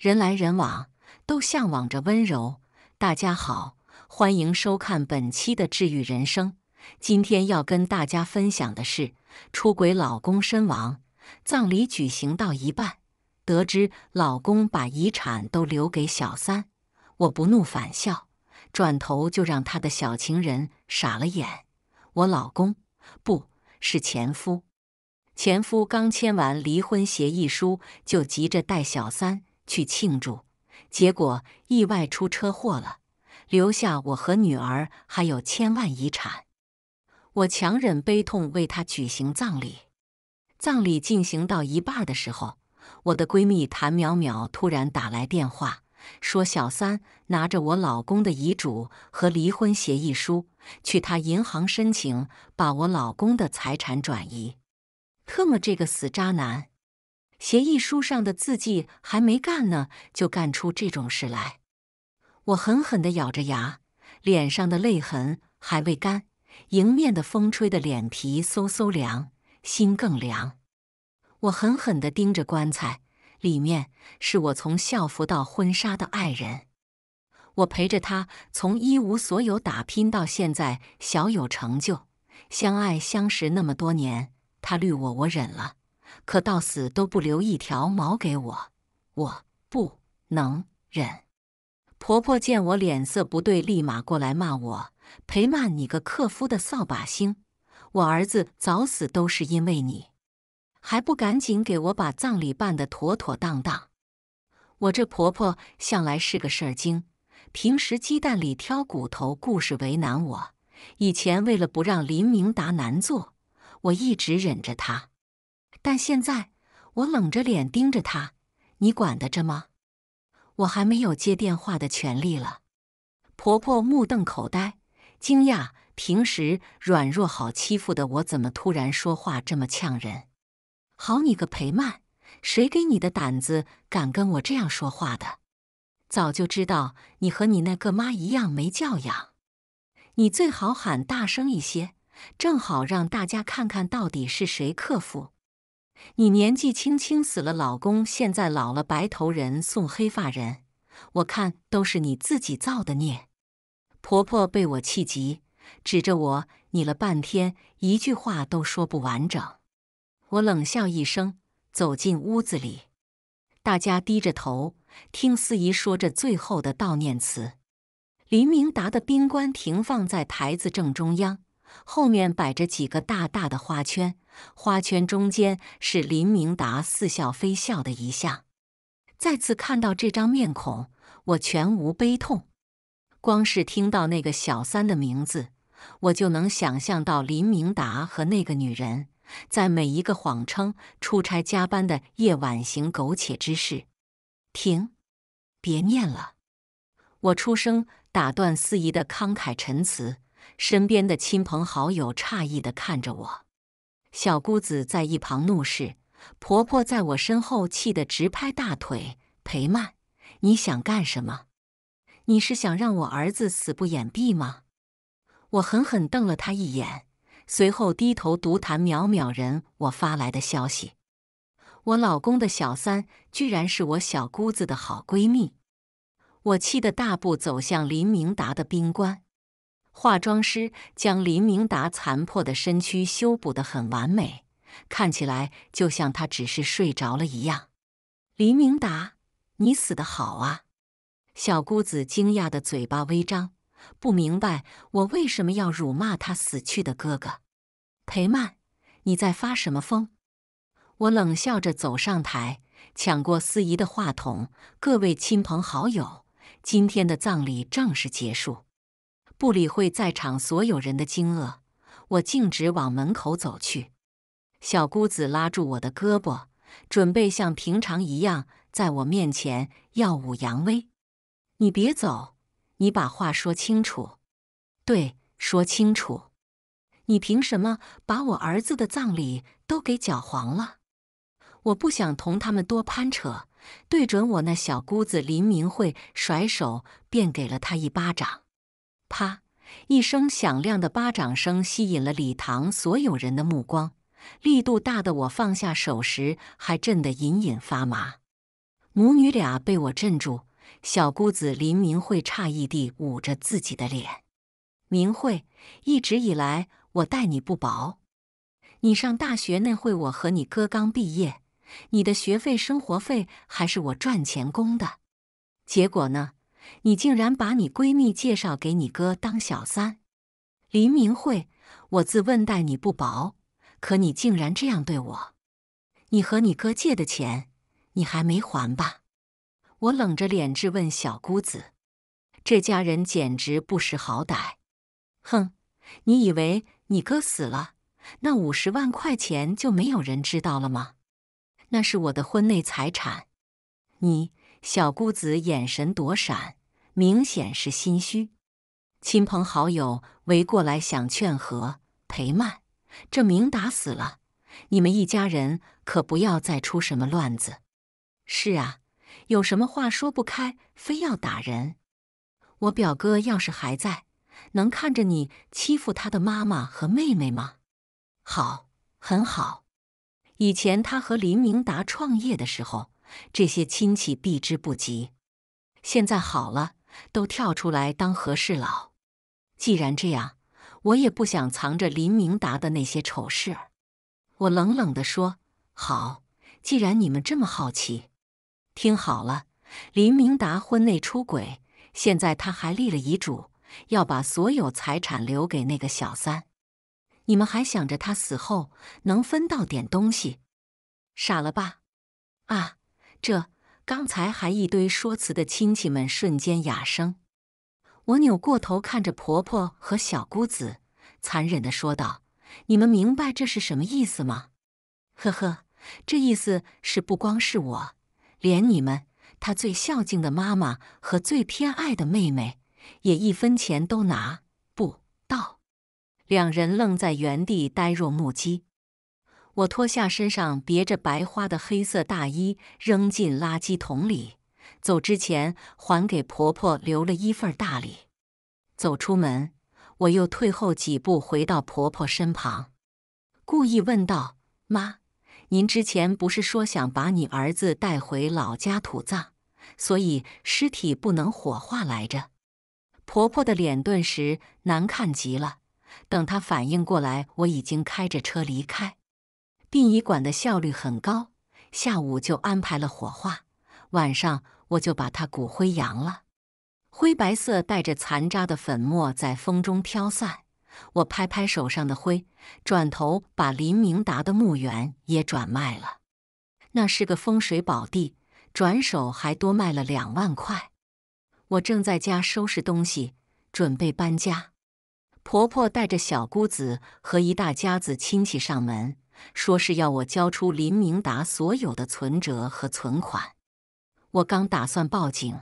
人来人往，都向往着温柔。大家好，欢迎收看本期的治愈人生。今天要跟大家分享的是：出轨老公身亡，葬礼举行到一半，得知老公把遗产都留给小三，我不怒反笑，转头就让他的小情人傻了眼。我老公，不是前夫，前夫刚签完离婚协议书，就急着带小三。去庆祝，结果意外出车祸了，留下我和女儿还有千万遗产。我强忍悲痛为她举行葬礼。葬礼进行到一半的时候，我的闺蜜谭淼淼突然打来电话，说小三拿着我老公的遗嘱和离婚协议书去他银行申请把我老公的财产转移。特么，这个死渣男！协议书上的字迹还没干呢，就干出这种事来！我狠狠的咬着牙，脸上的泪痕还未干，迎面的风吹的脸皮嗖嗖凉，心更凉。我狠狠的盯着棺材，里面是我从校服到婚纱的爱人，我陪着他从一无所有打拼到现在小有成就，相爱相识那么多年，他绿我，我忍了。可到死都不留一条毛给我，我不能忍。婆婆见我脸色不对，立马过来骂我：“陪骂你个克夫的扫把星！我儿子早死都是因为你，还不赶紧给我把葬礼办得妥妥当当！”我这婆婆向来是个事儿精，平时鸡蛋里挑骨头，故事为难我。以前为了不让林明达难做，我一直忍着他。但现在我冷着脸盯着他，你管得着吗？我还没有接电话的权利了。婆婆目瞪口呆，惊讶：平时软弱好欺负的我，怎么突然说话这么呛人？好你个裴曼，谁给你的胆子敢跟我这样说话的？早就知道你和你那个妈一样没教养，你最好喊大声一些，正好让大家看看到底是谁克服。你年纪轻轻死了老公，现在老了白头人送黑发人，我看都是你自己造的孽。婆婆被我气急，指着我你了半天，一句话都说不完整。我冷笑一声，走进屋子里。大家低着头听司仪说着最后的悼念词。林明达的冰棺停放在台子正中央。后面摆着几个大大的花圈，花圈中间是林明达似笑非笑的遗像。再次看到这张面孔，我全无悲痛。光是听到那个小三的名字，我就能想象到林明达和那个女人在每一个谎称出差加班的夜晚行苟且之事。停，别念了，我出声打断司仪的慷慨陈词。身边的亲朋好友诧异的看着我，小姑子在一旁怒视，婆婆在我身后气得直拍大腿。裴曼，你想干什么？你是想让我儿子死不掩闭吗？我狠狠瞪了她一眼，随后低头读谈淼淼人我发来的消息。我老公的小三居然是我小姑子的好闺蜜，我气得大步走向林明达的宾馆。化妆师将林明达残破的身躯修补得很完美，看起来就像他只是睡着了一样。林明达，你死得好啊！小姑子惊讶的嘴巴微张，不明白我为什么要辱骂他死去的哥哥。裴曼，你在发什么疯？我冷笑着走上台，抢过司仪的话筒：“各位亲朋好友，今天的葬礼正式结束。”不理会在场所有人的惊愕，我径直往门口走去。小姑子拉住我的胳膊，准备像平常一样在我面前耀武扬威。你别走，你把话说清楚。对，说清楚。你凭什么把我儿子的葬礼都给搅黄了？我不想同他们多攀扯。对准我那小姑子林明慧，甩手便给了她一巴掌。啪！一声响亮的巴掌声吸引了礼堂所有人的目光，力度大的我放下手时还震得隐隐发麻。母女俩被我镇住，小姑子林明慧诧异地捂着自己的脸。明慧，一直以来我待你不薄，你上大学那会，我和你哥刚毕业，你的学费、生活费还是我赚钱供的。结果呢？你竟然把你闺蜜介绍给你哥当小三，林明慧！我自问待你不薄，可你竟然这样对我！你和你哥借的钱，你还没还吧？我冷着脸质问小姑子：“这家人简直不识好歹！”哼，你以为你哥死了，那五十万块钱就没有人知道了吗？那是我的婚内财产，你……小姑子眼神躲闪，明显是心虚。亲朋好友围过来想劝和，裴曼，这明达死了，你们一家人可不要再出什么乱子。是啊，有什么话说不开，非要打人？我表哥要是还在，能看着你欺负他的妈妈和妹妹吗？好，很好。以前他和林明达创业的时候。这些亲戚避之不及，现在好了，都跳出来当和事佬。既然这样，我也不想藏着林明达的那些丑事儿。我冷冷的说：“好，既然你们这么好奇，听好了，林明达婚内出轨，现在他还立了遗嘱，要把所有财产留给那个小三。你们还想着他死后能分到点东西？傻了吧？啊！”这刚才还一堆说辞的亲戚们瞬间哑声。我扭过头看着婆婆和小姑子，残忍地说道：“你们明白这是什么意思吗？”呵呵，这意思是不光是我，连你们，他最孝敬的妈妈和最偏爱的妹妹，也一分钱都拿不到。两人愣在原地，呆若木鸡。我脱下身上别着白花的黑色大衣，扔进垃圾桶里。走之前，还给婆婆留了一份大礼。走出门，我又退后几步，回到婆婆身旁，故意问道：“妈，您之前不是说想把你儿子带回老家土葬，所以尸体不能火化来着？”婆婆的脸顿时难看极了。等她反应过来，我已经开着车离开。殡仪馆的效率很高，下午就安排了火化，晚上我就把他骨灰扬了。灰白色带着残渣的粉末在风中飘散，我拍拍手上的灰，转头把林明达的墓园也转卖了。那是个风水宝地，转手还多卖了两万块。我正在家收拾东西，准备搬家。婆婆带着小姑子和一大家子亲戚上门。说是要我交出林明达所有的存折和存款。我刚打算报警，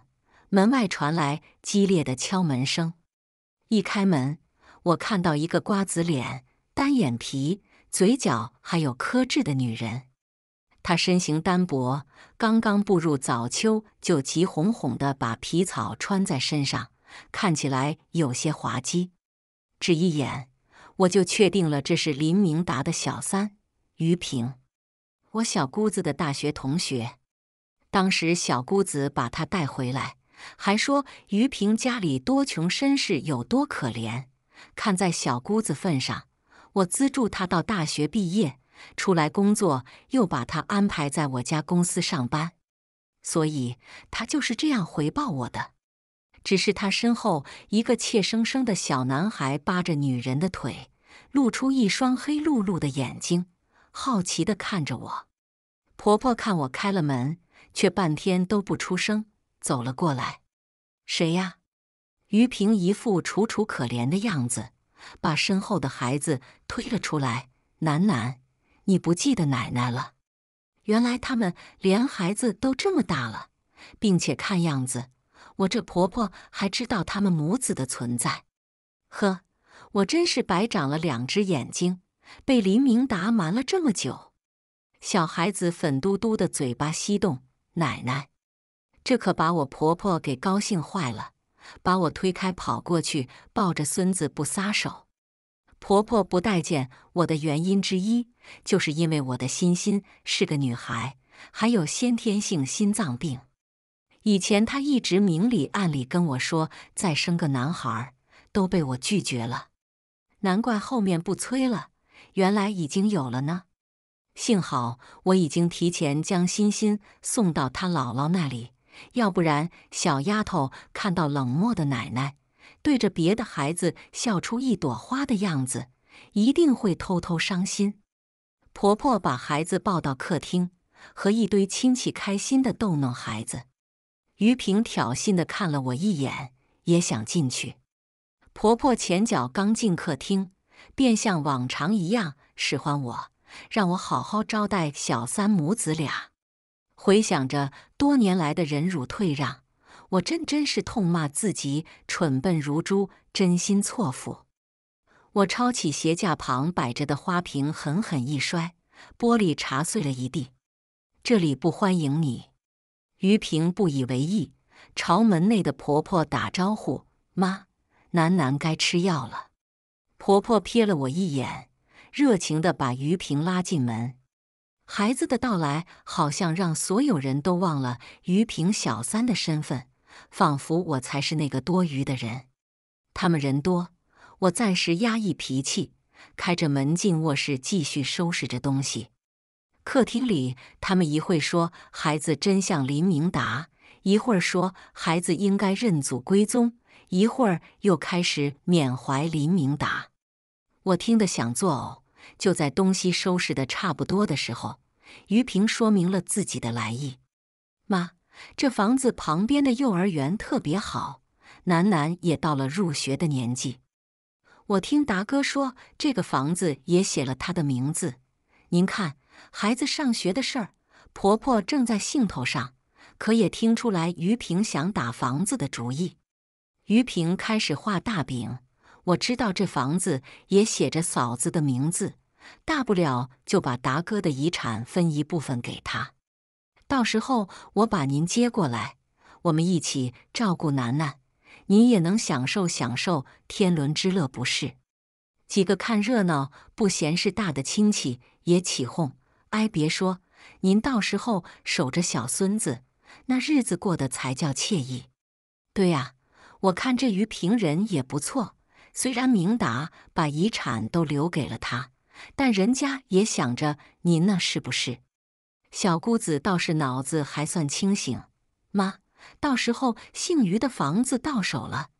门外传来激烈的敲门声。一开门，我看到一个瓜子脸、单眼皮、嘴角还有颗痣的女人。她身形单薄，刚刚步入早秋就急哄哄地把皮草穿在身上，看起来有些滑稽。只一眼，我就确定了这是林明达的小三。于平，我小姑子的大学同学。当时小姑子把他带回来，还说于平家里多穷，身世有多可怜。看在小姑子份上，我资助他到大学毕业，出来工作又把他安排在我家公司上班，所以他就是这样回报我的。只是他身后一个怯生生的小男孩扒着女人的腿，露出一双黑漉漉的眼睛。好奇地看着我，婆婆看我开了门，却半天都不出声，走了过来：“谁呀？”于平一副楚楚可怜的样子，把身后的孩子推了出来：“楠楠，你不记得奶奶了？”原来他们连孩子都这么大了，并且看样子，我这婆婆还知道他们母子的存在。呵，我真是白长了两只眼睛。被林明达瞒了这么久，小孩子粉嘟嘟的嘴巴吸动，奶奶，这可把我婆婆给高兴坏了，把我推开跑过去抱着孙子不撒手。婆婆不待见我的原因之一，就是因为我的欣欣是个女孩，还有先天性心脏病。以前她一直明里暗里跟我说再生个男孩，都被我拒绝了，难怪后面不催了。原来已经有了呢，幸好我已经提前将欣欣送到她姥姥那里，要不然小丫头看到冷漠的奶奶对着别的孩子笑出一朵花的样子，一定会偷偷伤心。婆婆把孩子抱到客厅，和一堆亲戚开心的逗弄孩子。于平挑衅的看了我一眼，也想进去。婆婆前脚刚进客厅。便像往常一样使唤我，让我好好招待小三母子俩。回想着多年来的忍辱退让，我真真是痛骂自己蠢笨如猪，真心错付。我抄起鞋架旁摆着的花瓶，狠狠一摔，玻璃茶碎了一地。这里不欢迎你。于平不以为意，朝门内的婆婆打招呼：“妈，楠楠该吃药了。”婆婆瞥了我一眼，热情地把于平拉进门。孩子的到来好像让所有人都忘了于平小三的身份，仿佛我才是那个多余的人。他们人多，我暂时压抑脾气，开着门进卧室继续收拾着东西。客厅里，他们一会说孩子真像林明达，一会儿说孩子应该认祖归宗，一会儿又开始缅怀林明达。我听得想作呕。就在东西收拾的差不多的时候，于平说明了自己的来意：“妈，这房子旁边的幼儿园特别好，楠楠也到了入学的年纪。我听达哥说，这个房子也写了他的名字。您看，孩子上学的事儿，婆婆正在兴头上，可也听出来于平想打房子的主意。于平开始画大饼。”我知道这房子也写着嫂子的名字，大不了就把达哥的遗产分一部分给他，到时候我把您接过来，我们一起照顾楠楠，您也能享受享受天伦之乐，不是？几个看热闹不嫌事大的亲戚也起哄：“哎，别说，您到时候守着小孙子，那日子过得才叫惬意。”对呀，我看这于平人也不错。虽然明达把遗产都留给了他，但人家也想着您呢，是不是？小姑子倒是脑子还算清醒，妈，到时候姓余的房子到手了，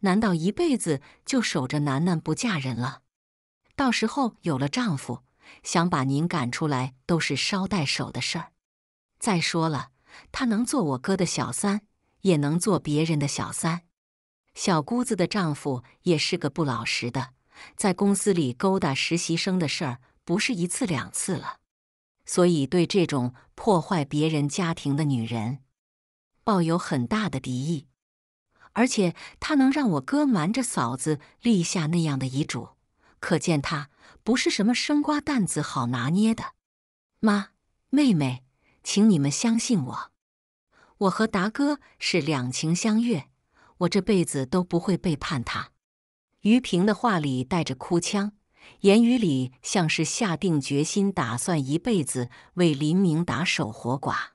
难道一辈子就守着楠楠不嫁人了？到时候有了丈夫，想把您赶出来都是捎带手的事儿。再说了，她能做我哥的小三，也能做别人的小三。小姑子的丈夫也是个不老实的，在公司里勾搭实习生的事儿不是一次两次了，所以对这种破坏别人家庭的女人抱有很大的敌意。而且他能让我哥瞒着嫂子立下那样的遗嘱，可见他不是什么生瓜蛋子好拿捏的。妈，妹妹，请你们相信我，我和达哥是两情相悦。我这辈子都不会背叛他。于平的话里带着哭腔，言语里像是下定决心，打算一辈子为林明达守活寡。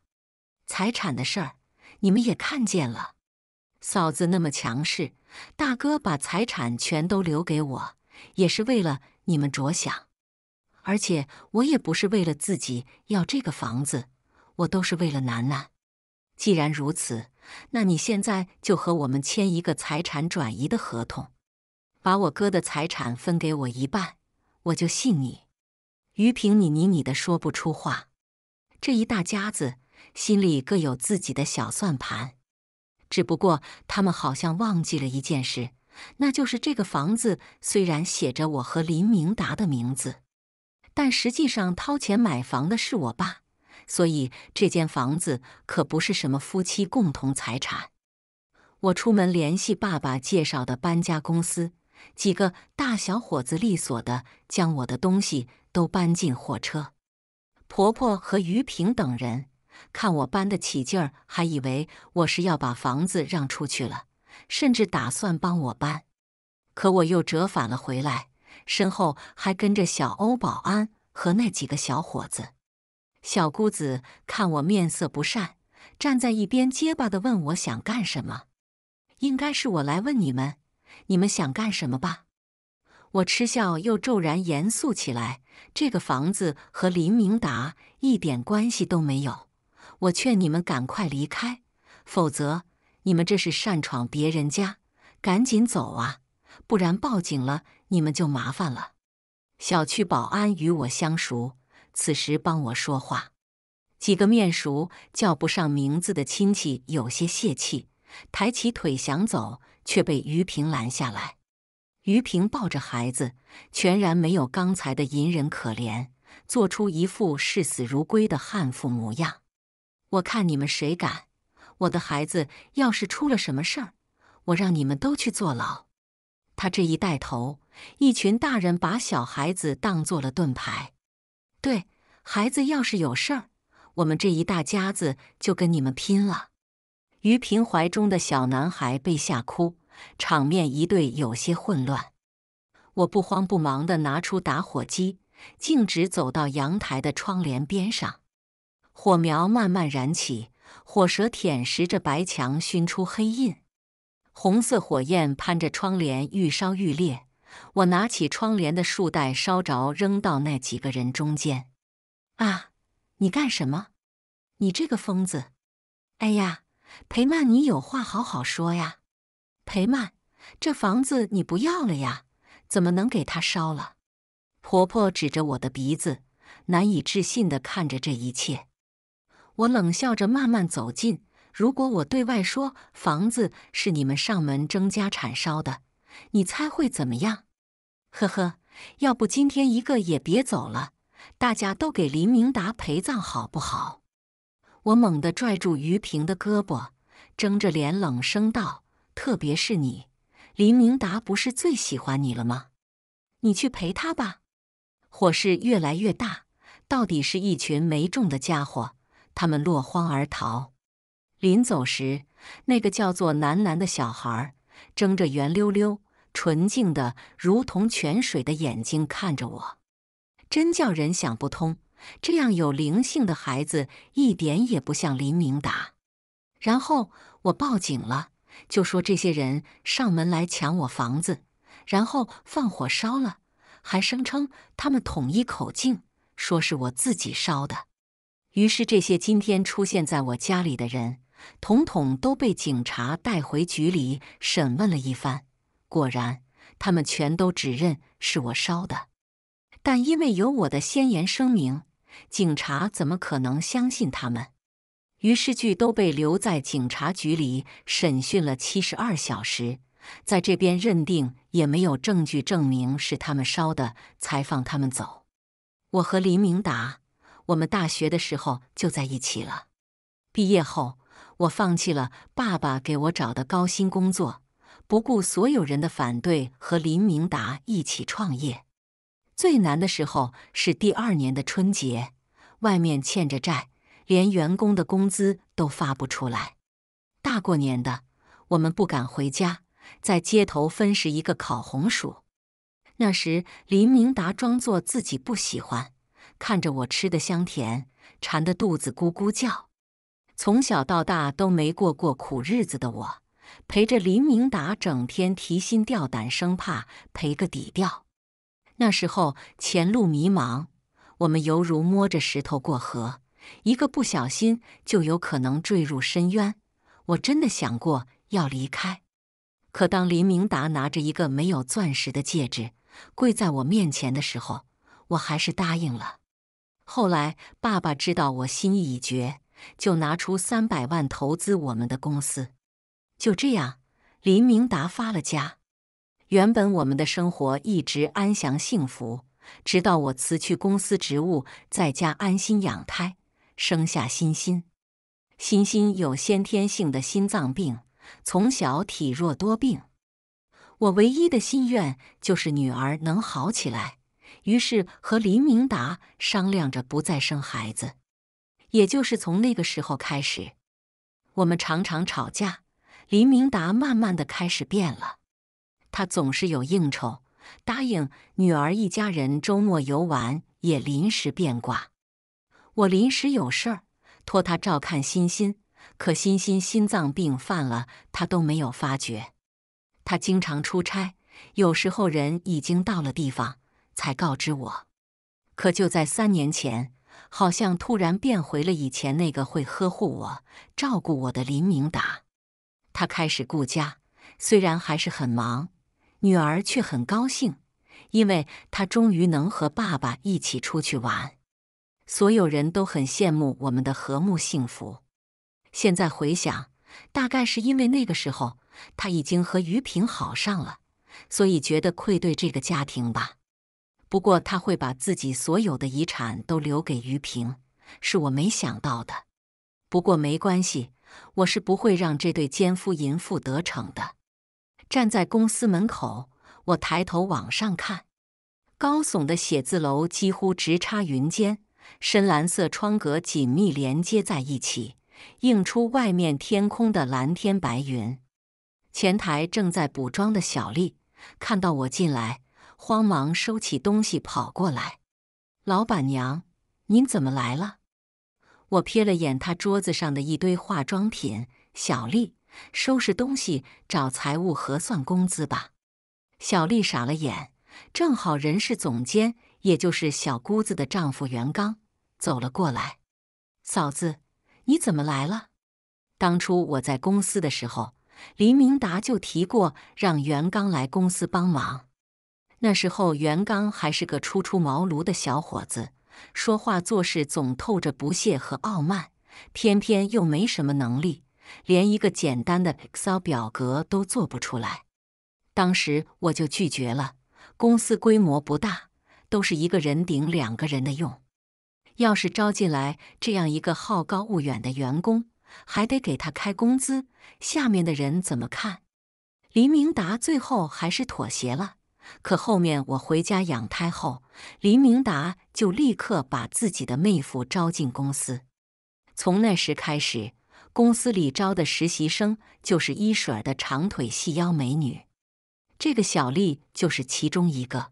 财产的事儿，你们也看见了。嫂子那么强势，大哥把财产全都留给我，也是为了你们着想。而且我也不是为了自己要这个房子，我都是为了楠楠。既然如此，那你现在就和我们签一个财产转移的合同，把我哥的财产分给我一半，我就信你。于平，你你你的说不出话。这一大家子心里各有自己的小算盘，只不过他们好像忘记了一件事，那就是这个房子虽然写着我和林明达的名字，但实际上掏钱买房的是我爸。所以这间房子可不是什么夫妻共同财产。我出门联系爸爸介绍的搬家公司，几个大小伙子利索的将我的东西都搬进货车。婆婆和于平等人看我搬得起劲儿，还以为我是要把房子让出去了，甚至打算帮我搬。可我又折返了回来，身后还跟着小欧保安和那几个小伙子。小姑子看我面色不善，站在一边结巴的问：“我想干什么？”应该是我来问你们，你们想干什么吧？我嗤笑，又骤然严肃起来：“这个房子和林明达一点关系都没有，我劝你们赶快离开，否则你们这是擅闯别人家，赶紧走啊！不然报警了，你们就麻烦了。”小区保安与我相熟。此时帮我说话，几个面熟叫不上名字的亲戚有些泄气，抬起腿想走，却被于平拦下来。于平抱着孩子，全然没有刚才的隐忍可怜，做出一副视死如归的悍妇模样。我看你们谁敢？我的孩子要是出了什么事儿，我让你们都去坐牢。他这一带头，一群大人把小孩子当做了盾牌。对，孩子要是有事儿，我们这一大家子就跟你们拼了。于平怀中的小男孩被吓哭，场面一对有些混乱。我不慌不忙的拿出打火机，径直走到阳台的窗帘边上，火苗慢慢燃起，火舌舔舐着白墙，熏出黑印，红色火焰攀着窗帘，愈烧愈烈。我拿起窗帘的束带，烧着扔到那几个人中间。啊！你干什么？你这个疯子！哎呀，裴曼，你有话好好说呀！裴曼，这房子你不要了呀？怎么能给他烧了？婆婆指着我的鼻子，难以置信地看着这一切。我冷笑着，慢慢走近。如果我对外说房子是你们上门争家产烧的，你猜会怎么样？呵呵，要不今天一个也别走了，大家都给林明达陪葬好不好？我猛地拽住于平的胳膊，睁着脸冷声道：“特别是你，林明达不是最喜欢你了吗？你去陪他吧。”火势越来越大，到底是一群没中的家伙，他们落荒而逃。临走时，那个叫做楠楠的小孩睁着圆溜溜。纯净的，如同泉水的眼睛看着我，真叫人想不通。这样有灵性的孩子一点也不像林明达。然后我报警了，就说这些人上门来抢我房子，然后放火烧了，还声称他们统一口径，说是我自己烧的。于是这些今天出现在我家里的人，统统都被警察带回局里审问了一番。果然，他们全都指认是我烧的，但因为有我的先言声明，警察怎么可能相信他们？于是，剧都被留在警察局里审讯了七十二小时，在这边认定也没有证据证明是他们烧的，才放他们走。我和林明达，我们大学的时候就在一起了。毕业后，我放弃了爸爸给我找的高薪工作。不顾所有人的反对，和林明达一起创业。最难的时候是第二年的春节，外面欠着债，连员工的工资都发不出来。大过年的，我们不敢回家，在街头分食一个烤红薯。那时，林明达装作自己不喜欢，看着我吃的香甜，馋得肚子咕咕叫。从小到大都没过过苦日子的我。陪着林明达整天提心吊胆，生怕赔个底掉。那时候前路迷茫，我们犹如摸着石头过河，一个不小心就有可能坠入深渊。我真的想过要离开，可当林明达拿着一个没有钻石的戒指跪在我面前的时候，我还是答应了。后来爸爸知道我心意已决，就拿出三百万投资我们的公司。就这样，林明达发了家。原本我们的生活一直安详幸福，直到我辞去公司职务，在家安心养胎，生下欣欣。欣欣有先天性的心脏病，从小体弱多病。我唯一的心愿就是女儿能好起来，于是和林明达商量着不再生孩子。也就是从那个时候开始，我们常常吵架。林明达慢慢的开始变了，他总是有应酬，答应女儿一家人周末游玩也临时变卦。我临时有事儿，托他照看欣欣，可欣欣心脏病犯了，他都没有发觉。他经常出差，有时候人已经到了地方才告知我。可就在三年前，好像突然变回了以前那个会呵护我、照顾我的林明达。他开始顾家，虽然还是很忙，女儿却很高兴，因为她终于能和爸爸一起出去玩。所有人都很羡慕我们的和睦幸福。现在回想，大概是因为那个时候他已经和于平好上了，所以觉得愧对这个家庭吧。不过他会把自己所有的遗产都留给于平，是我没想到的。不过没关系。我是不会让这对奸夫淫妇得逞的。站在公司门口，我抬头往上看，高耸的写字楼几乎直插云间，深蓝色窗格紧密连接在一起，映出外面天空的蓝天白云。前台正在补妆的小丽看到我进来，慌忙收起东西跑过来：“老板娘，您怎么来了？”我瞥了眼他桌子上的一堆化妆品，小丽收拾东西找财务核算工资吧。小丽傻了眼，正好人事总监，也就是小姑子的丈夫袁刚走了过来。嫂子，你怎么来了？当初我在公司的时候，林明达就提过让袁刚来公司帮忙。那时候袁刚还是个初出茅庐的小伙子。说话做事总透着不屑和傲慢，偏偏又没什么能力，连一个简单的 Excel 表格都做不出来。当时我就拒绝了。公司规模不大，都是一个人顶两个人的用。要是招进来这样一个好高骛远的员工，还得给他开工资，下面的人怎么看？林明达最后还是妥协了。可后面我回家养胎后，林明达就立刻把自己的妹夫招进公司。从那时开始，公司里招的实习生就是一水儿的长腿细腰美女。这个小丽就是其中一个。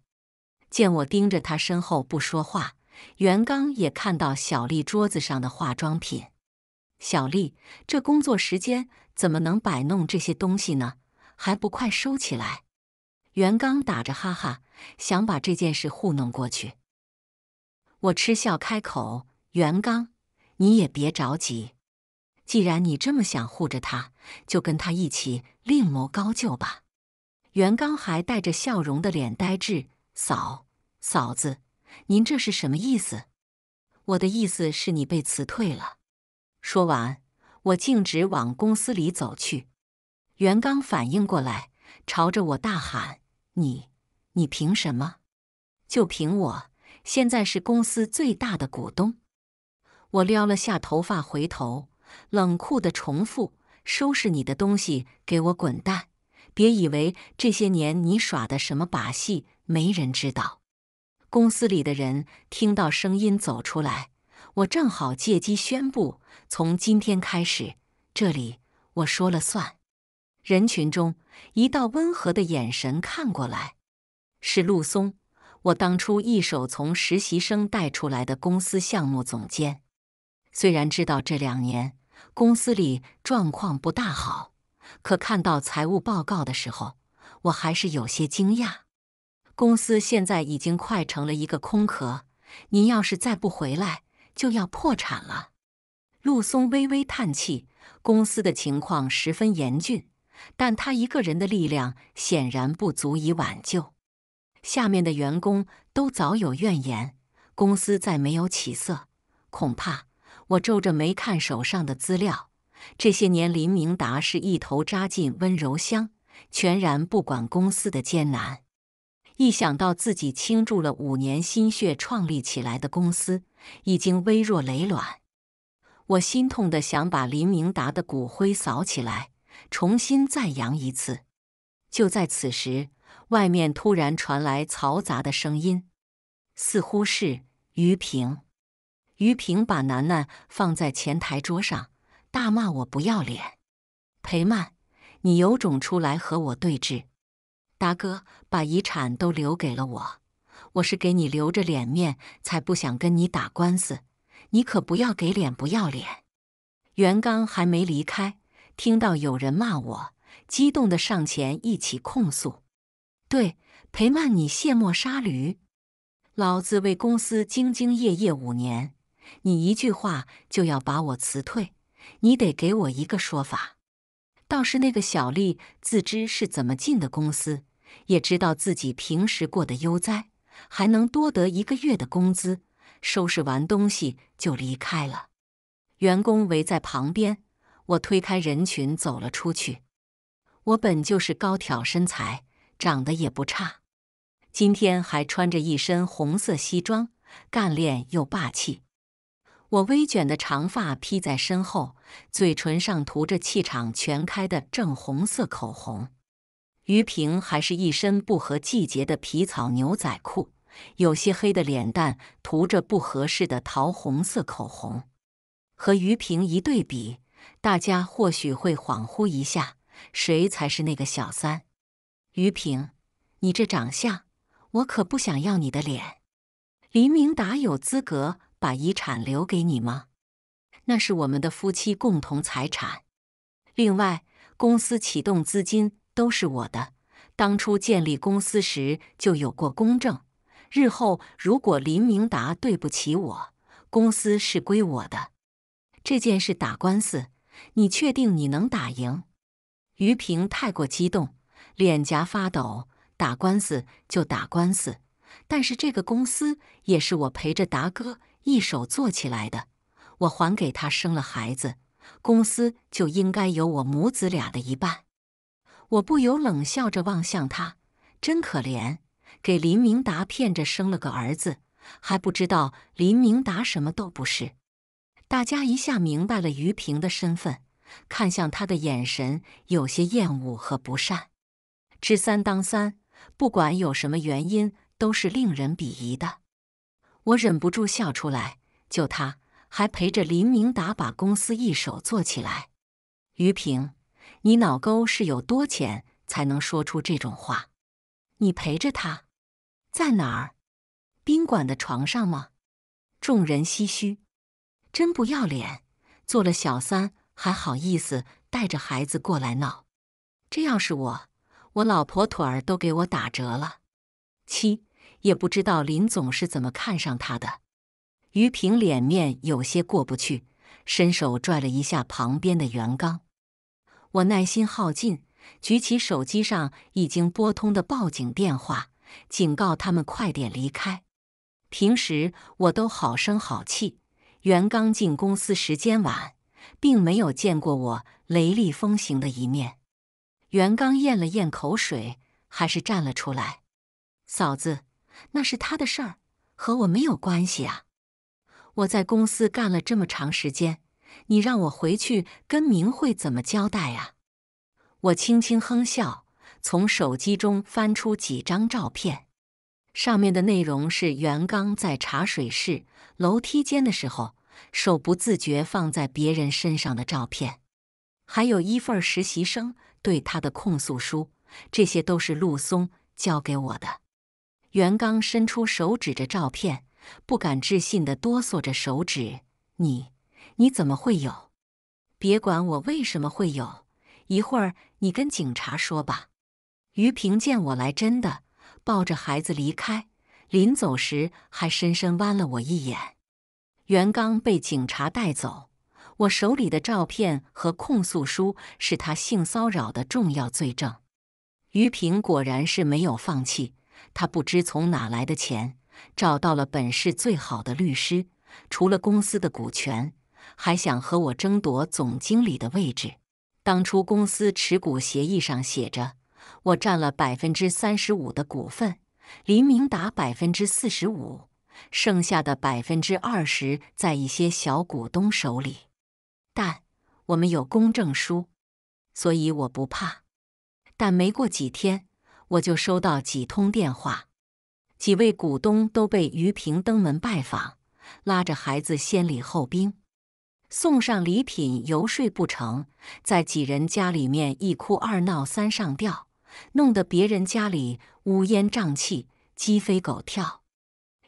见我盯着她身后不说话，袁刚也看到小丽桌子上的化妆品。小丽，这工作时间怎么能摆弄这些东西呢？还不快收起来！袁刚打着哈哈，想把这件事糊弄过去。我嗤笑开口：“袁刚，你也别着急，既然你这么想护着他，就跟他一起另谋高就吧。”袁刚还带着笑容的脸呆滞：“嫂嫂子，您这是什么意思？”我的意思是你被辞退了。说完，我径直往公司里走去。袁刚反应过来，朝着我大喊。你，你凭什么？就凭我现在是公司最大的股东。我撩了下头发，回头，冷酷的重复：“收拾你的东西，给我滚蛋！别以为这些年你耍的什么把戏，没人知道。”公司里的人听到声音走出来，我正好借机宣布：从今天开始，这里我说了算。人群中，一道温和的眼神看过来，是陆松，我当初一手从实习生带出来的公司项目总监。虽然知道这两年公司里状况不大好，可看到财务报告的时候，我还是有些惊讶。公司现在已经快成了一个空壳，您要是再不回来，就要破产了。陆松微微叹气，公司的情况十分严峻。但他一个人的力量显然不足以挽救。下面的员工都早有怨言，公司再没有起色，恐怕我皱着眉看手上的资料。这些年，林明达是一头扎进温柔乡，全然不管公司的艰难。一想到自己倾注了五年心血创立起来的公司已经危若累卵，我心痛的想把林明达的骨灰扫起来。重新赞扬一次。就在此时，外面突然传来嘈杂的声音，似乎是于平。于平把楠楠放在前台桌上，大骂我不要脸：“裴曼，你有种出来和我对峙！达哥把遗产都留给了我，我是给你留着脸面，才不想跟你打官司。你可不要给脸不要脸！”袁刚还没离开。听到有人骂我，激动的上前一起控诉：“对，裴曼，你卸磨杀驴！老子为公司兢兢业业五年，你一句话就要把我辞退，你得给我一个说法！”倒是那个小丽，自知是怎么进的公司，也知道自己平时过得悠哉，还能多得一个月的工资，收拾完东西就离开了。员工围在旁边。我推开人群走了出去。我本就是高挑身材，长得也不差，今天还穿着一身红色西装，干练又霸气。我微卷的长发披在身后，嘴唇上涂着气场全开的正红色口红。于平还是一身不合季节的皮草牛仔裤，有些黑的脸蛋涂着不合适的桃红色口红。和于平一对比。大家或许会恍惚一下，谁才是那个小三？于平，你这长相，我可不想要你的脸。林明达有资格把遗产留给你吗？那是我们的夫妻共同财产。另外，公司启动资金都是我的，当初建立公司时就有过公证。日后如果林明达对不起我，公司是归我的。这件事打官司。你确定你能打赢？于平太过激动，脸颊发抖。打官司就打官司，但是这个公司也是我陪着达哥一手做起来的，我还给他生了孩子，公司就应该有我母子俩的一半。我不由冷笑着望向他，真可怜，给林明达骗着生了个儿子，还不知道林明达什么都不是。大家一下明白了于平的身份，看向他的眼神有些厌恶和不善。知三当三，不管有什么原因，都是令人鄙夷的。我忍不住笑出来，就他还陪着林明达把公司一手做起来。于平，你脑沟是有多浅，才能说出这种话？你陪着他，在哪儿？宾馆的床上吗？众人唏嘘。真不要脸，做了小三还好意思带着孩子过来闹？这要是我，我老婆腿儿都给我打折了。七也不知道林总是怎么看上他的。于平脸面有些过不去，伸手拽了一下旁边的袁刚。我耐心耗尽，举起手机上已经拨通的报警电话，警告他们快点离开。平时我都好声好气。袁刚进公司时间晚，并没有见过我雷厉风行的一面。袁刚咽了咽口水，还是站了出来：“嫂子，那是他的事儿，和我没有关系啊！我在公司干了这么长时间，你让我回去跟明慧怎么交代啊？”我轻轻哼笑，从手机中翻出几张照片。上面的内容是袁刚在茶水室楼梯间的时候，手不自觉放在别人身上的照片，还有一份实习生对他的控诉书，这些都是陆松交给我的。袁刚伸出手指着照片，不敢置信地哆嗦着手指：“你，你怎么会有？别管我为什么会有，一会儿你跟警察说吧。”于平见我来真的。抱着孩子离开，临走时还深深弯了我一眼。袁刚被警察带走，我手里的照片和控诉书是他性骚扰的重要罪证。于平果然是没有放弃，他不知从哪来的钱，找到了本市最好的律师，除了公司的股权，还想和我争夺总经理的位置。当初公司持股协议上写着。我占了百分之三十五的股份，林明达百分之四十五，剩下的百分之二十在一些小股东手里。但我们有公证书，所以我不怕。但没过几天，我就收到几通电话，几位股东都被于平登门拜访，拉着孩子先礼后兵，送上礼品，游说不成，在几人家里面一哭二闹三上吊。弄得别人家里乌烟瘴气、鸡飞狗跳。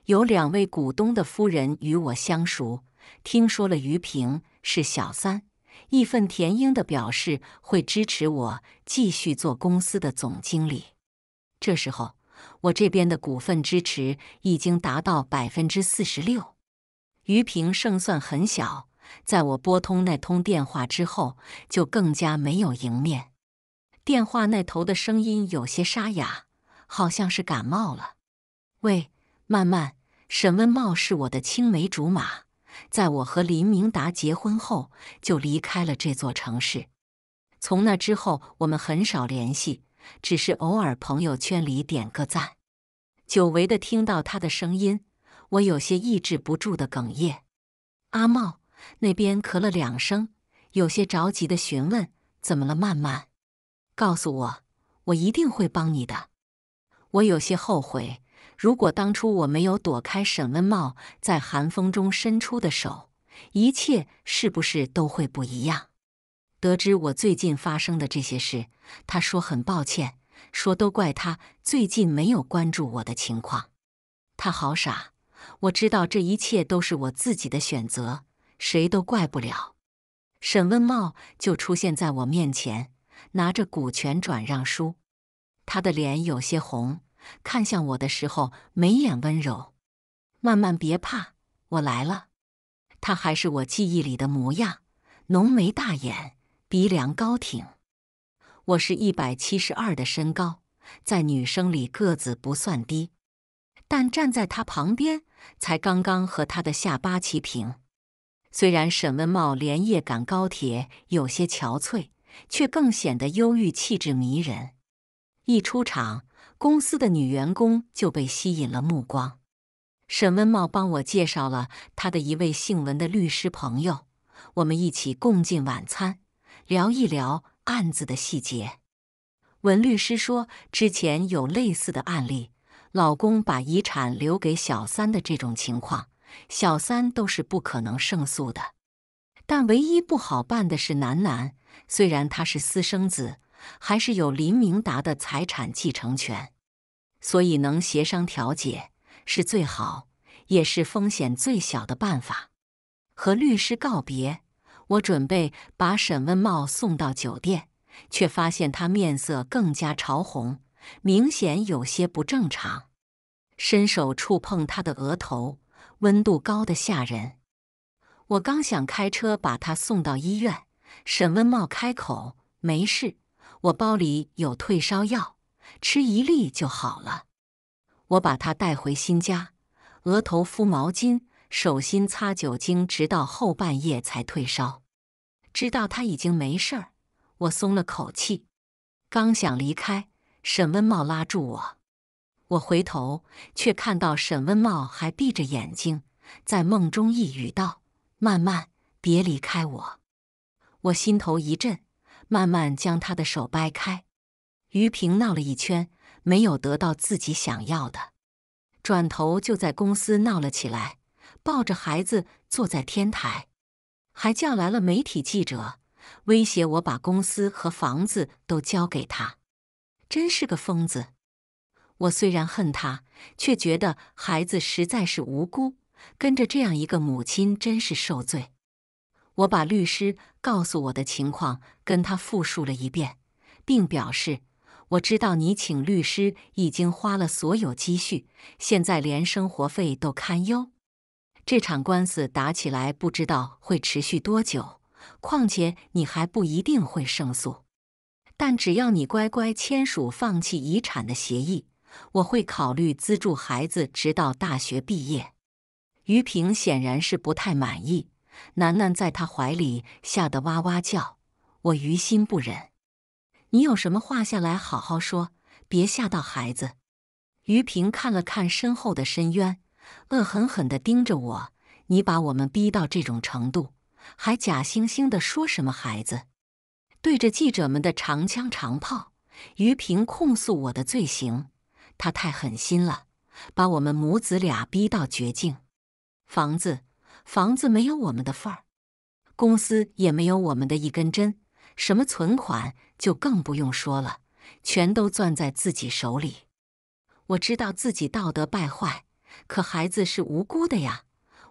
有两位股东的夫人与我相熟，听说了于平是小三，义愤填膺的表示会支持我继续做公司的总经理。这时候，我这边的股份支持已经达到百分之四十六，于平胜算很小。在我拨通那通电话之后，就更加没有赢面。电话那头的声音有些沙哑，好像是感冒了。喂，曼曼，沈温茂是我的青梅竹马，在我和林明达结婚后就离开了这座城市。从那之后，我们很少联系，只是偶尔朋友圈里点个赞。久违的听到他的声音，我有些抑制不住的哽咽。阿茂那边咳了两声，有些着急的询问：“怎么了，曼曼？”告诉我，我一定会帮你的。我有些后悔，如果当初我没有躲开沈温茂在寒风中伸出的手，一切是不是都会不一样？得知我最近发生的这些事，他说很抱歉，说都怪他最近没有关注我的情况。他好傻！我知道这一切都是我自己的选择，谁都怪不了。沈温茂就出现在我面前。拿着股权转让书，他的脸有些红，看向我的时候眉眼温柔。慢慢别怕，我来了。他还是我记忆里的模样，浓眉大眼，鼻梁高挺。我是一百七十二的身高，在女生里个子不算低，但站在他旁边，才刚刚和他的下巴齐平。虽然沈文茂连夜赶高铁，有些憔悴。却更显得忧郁，气质迷人。一出场，公司的女员工就被吸引了目光。沈温茂帮我介绍了他的一位姓文的律师朋友，我们一起共进晚餐，聊一聊案子的细节。文律师说，之前有类似的案例，老公把遗产留给小三的这种情况，小三都是不可能胜诉的。但唯一不好办的是楠楠。虽然他是私生子，还是有林明达的财产继承权，所以能协商调解是最好，也是风险最小的办法。和律师告别，我准备把沈文茂送到酒店，却发现他面色更加潮红，明显有些不正常。伸手触碰他的额头，温度高的吓人。我刚想开车把他送到医院。沈温茂开口：“没事，我包里有退烧药，吃一粒就好了。”我把他带回新家，额头敷毛巾，手心擦酒精，直到后半夜才退烧。知道他已经没事儿，我松了口气，刚想离开，沈温茂拉住我。我回头，却看到沈温茂还闭着眼睛，在梦中一语道：“曼曼，别离开我。”我心头一震，慢慢将他的手掰开。于平闹了一圈，没有得到自己想要的，转头就在公司闹了起来，抱着孩子坐在天台，还叫来了媒体记者，威胁我把公司和房子都交给他。真是个疯子！我虽然恨他，却觉得孩子实在是无辜，跟着这样一个母亲真是受罪。我把律师告诉我的情况跟他复述了一遍，并表示我知道你请律师已经花了所有积蓄，现在连生活费都堪忧。这场官司打起来不知道会持续多久，况且你还不一定会胜诉。但只要你乖乖签署放弃遗产的协议，我会考虑资助孩子直到大学毕业。于平显然是不太满意。楠楠在他怀里吓得哇哇叫，我于心不忍。你有什么话下来好好说，别吓到孩子。于平看了看身后的深渊，恶狠狠地盯着我。你把我们逼到这种程度，还假惺惺地说什么孩子？对着记者们的长枪长炮，于平控诉我的罪行。他太狠心了，把我们母子俩逼到绝境。房子。房子没有我们的份儿，公司也没有我们的一根针，什么存款就更不用说了，全都攥在自己手里。我知道自己道德败坏，可孩子是无辜的呀。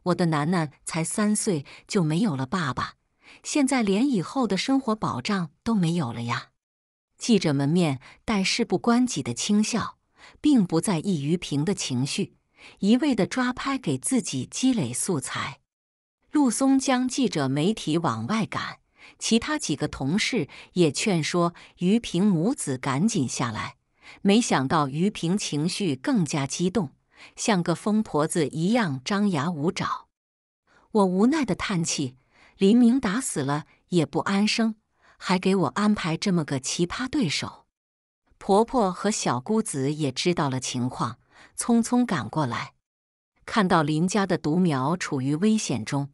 我的楠楠才三岁，就没有了爸爸，现在连以后的生活保障都没有了呀。记者们面带事不关己的轻笑，并不在意于平的情绪，一味的抓拍，给自己积累素材。陆松将记者媒体往外赶，其他几个同事也劝说于平母子赶紧下来。没想到于平情绪更加激动，像个疯婆子一样张牙舞爪。我无奈的叹气：“林明打死了也不安生，还给我安排这么个奇葩对手。”婆婆和小姑子也知道了情况，匆匆赶过来，看到林家的独苗处于危险中。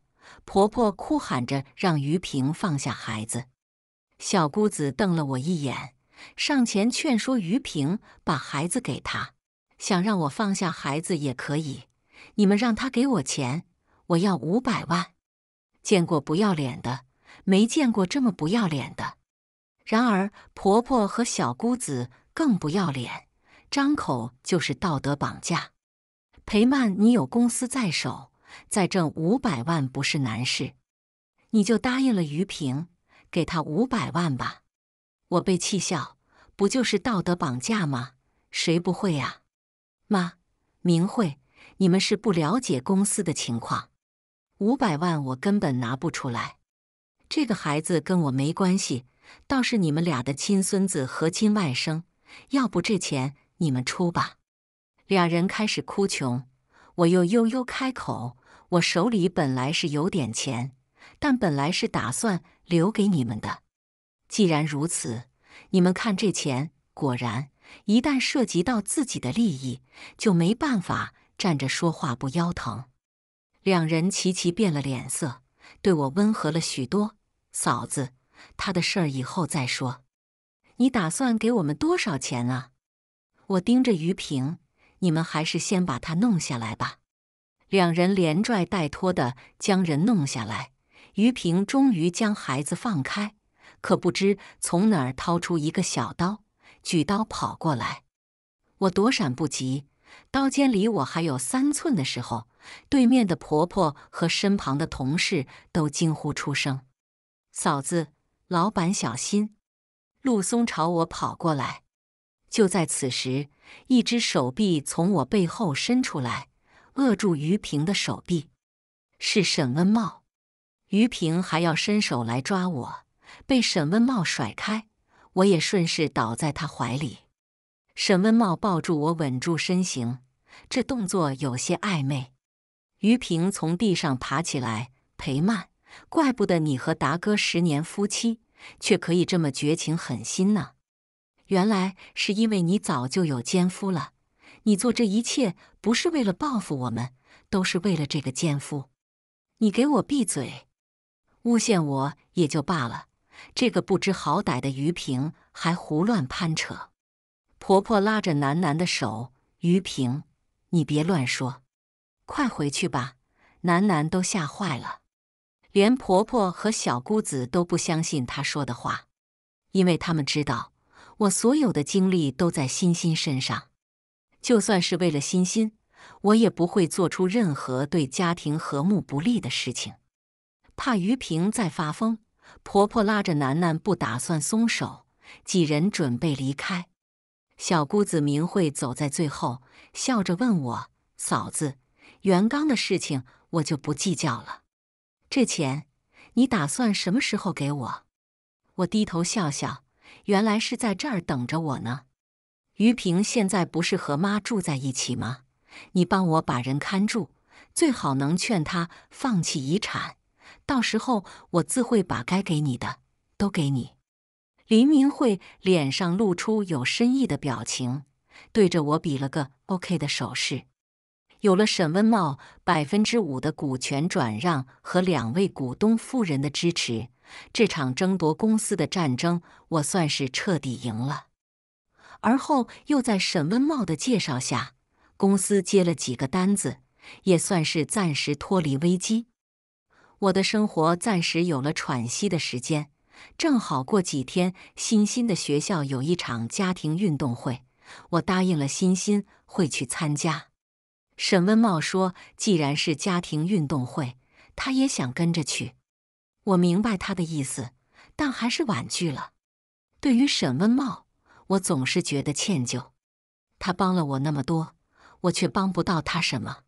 婆婆哭喊着让于平放下孩子，小姑子瞪了我一眼，上前劝说于平把孩子给他，想让我放下孩子也可以。你们让他给我钱，我要五百万。见过不要脸的，没见过这么不要脸的。然而婆婆和小姑子更不要脸，张口就是道德绑架。裴曼，你有公司在手。再挣五百万不是难事，你就答应了于平，给他五百万吧。我被气笑，不就是道德绑架吗？谁不会啊？妈，明慧，你们是不了解公司的情况，五百万我根本拿不出来。这个孩子跟我没关系，倒是你们俩的亲孙子和亲外甥，要不这钱你们出吧。俩人开始哭穷。我又悠悠开口：“我手里本来是有点钱，但本来是打算留给你们的。既然如此，你们看这钱，果然一旦涉及到自己的利益，就没办法站着说话不腰疼。”两人齐齐变了脸色，对我温和了许多。嫂子，他的事儿以后再说。你打算给我们多少钱啊？我盯着于平。你们还是先把他弄下来吧。两人连拽带拖的将人弄下来，于平终于将孩子放开，可不知从哪儿掏出一个小刀，举刀跑过来。我躲闪不及，刀尖离我还有三寸的时候，对面的婆婆和身旁的同事都惊呼出声：“嫂子，老板小心！”陆松朝我跑过来。就在此时。一只手臂从我背后伸出来，扼住于平的手臂，是沈温茂。于平还要伸手来抓我，被沈温茂甩开，我也顺势倒在他怀里。沈温茂抱住我，稳住身形，这动作有些暧昧。于平从地上爬起来，裴曼，怪不得你和达哥十年夫妻，却可以这么绝情狠心呢。原来是因为你早就有奸夫了，你做这一切不是为了报复我们，都是为了这个奸夫。你给我闭嘴！诬陷我也就罢了，这个不知好歹的于平还胡乱攀扯。婆婆拉着楠楠的手：“于平，你别乱说，快回去吧。”楠楠都吓坏了，连婆婆和小姑子都不相信她说的话，因为他们知道。我所有的精力都在欣欣身上，就算是为了欣欣，我也不会做出任何对家庭和睦不利的事情。怕于平再发疯，婆婆拉着楠楠不打算松手，几人准备离开。小姑子明慧走在最后，笑着问我：“嫂子，袁刚的事情我就不计较了，这钱你打算什么时候给我？”我低头笑笑。原来是在这儿等着我呢。于平现在不是和妈住在一起吗？你帮我把人看住，最好能劝他放弃遗产。到时候我自会把该给你的都给你。林明慧脸上露出有深意的表情，对着我比了个 OK 的手势。有了沈温茂百分之五的股权转让和两位股东夫人的支持。这场争夺公司的战争，我算是彻底赢了。而后又在沈温茂的介绍下，公司接了几个单子，也算是暂时脱离危机。我的生活暂时有了喘息的时间。正好过几天，欣欣的学校有一场家庭运动会，我答应了欣欣会去参加。沈温茂说：“既然是家庭运动会，他也想跟着去。”我明白他的意思，但还是婉拒了。对于沈温茂，我总是觉得歉疚。他帮了我那么多，我却帮不到他什么。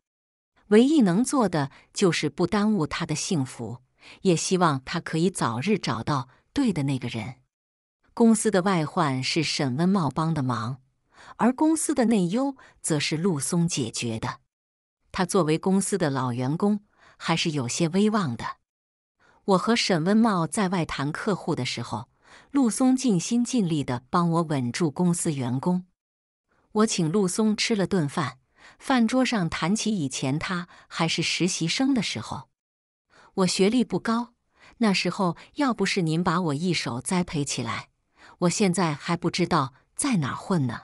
唯一能做的就是不耽误他的幸福，也希望他可以早日找到对的那个人。公司的外患是沈温茂帮的忙，而公司的内忧则是陆松解决的。他作为公司的老员工，还是有些威望的。我和沈文茂在外谈客户的时候，陆松尽心尽力地帮我稳住公司员工。我请陆松吃了顿饭，饭桌上谈起以前他还是实习生的时候。我学历不高，那时候要不是您把我一手栽培起来，我现在还不知道在哪混呢。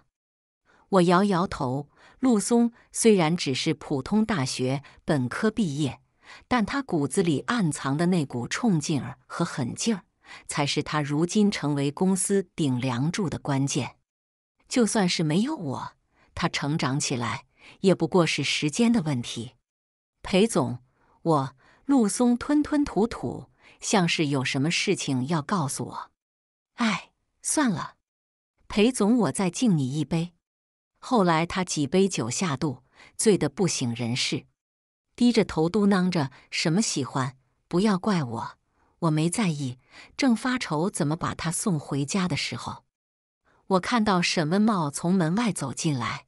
我摇摇头，陆松虽然只是普通大学本科毕业。但他骨子里暗藏的那股冲劲儿和狠劲儿，才是他如今成为公司顶梁柱的关键。就算是没有我，他成长起来也不过是时间的问题。裴总，我陆松吞吞吐吐，像是有什么事情要告诉我。哎，算了，裴总，我再敬你一杯。后来他几杯酒下肚，醉得不省人事。低着头嘟囔着什么，喜欢不要怪我，我没在意。正发愁怎么把他送回家的时候，我看到沈温茂从门外走进来。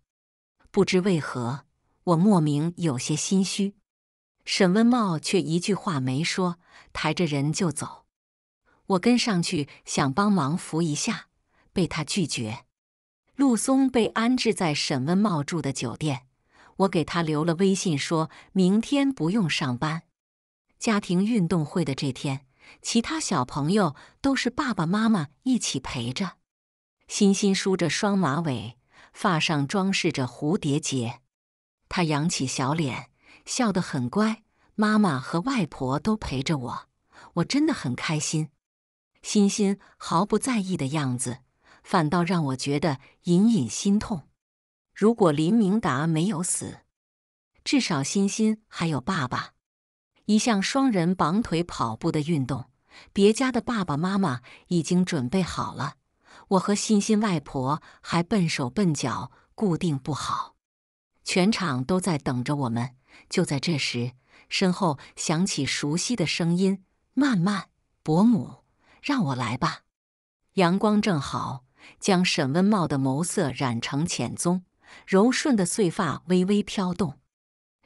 不知为何，我莫名有些心虚。沈温茂却一句话没说，抬着人就走。我跟上去想帮忙扶一下，被他拒绝。陆松被安置在沈温茂住的酒店。我给他留了微信，说明天不用上班。家庭运动会的这天，其他小朋友都是爸爸妈妈一起陪着。欣欣梳着双马尾，发上装饰着蝴蝶结，她扬起小脸，笑得很乖。妈妈和外婆都陪着我，我真的很开心。欣欣毫不在意的样子，反倒让我觉得隐隐心痛。如果林明达没有死，至少欣欣还有爸爸。一项双人绑腿跑步的运动，别家的爸爸妈妈已经准备好了，我和欣欣外婆还笨手笨脚，固定不好。全场都在等着我们。就在这时，身后响起熟悉的声音：“曼曼，伯母，让我来吧。”阳光正好，将沈温茂的眸色染成浅棕。柔顺的碎发微微飘动，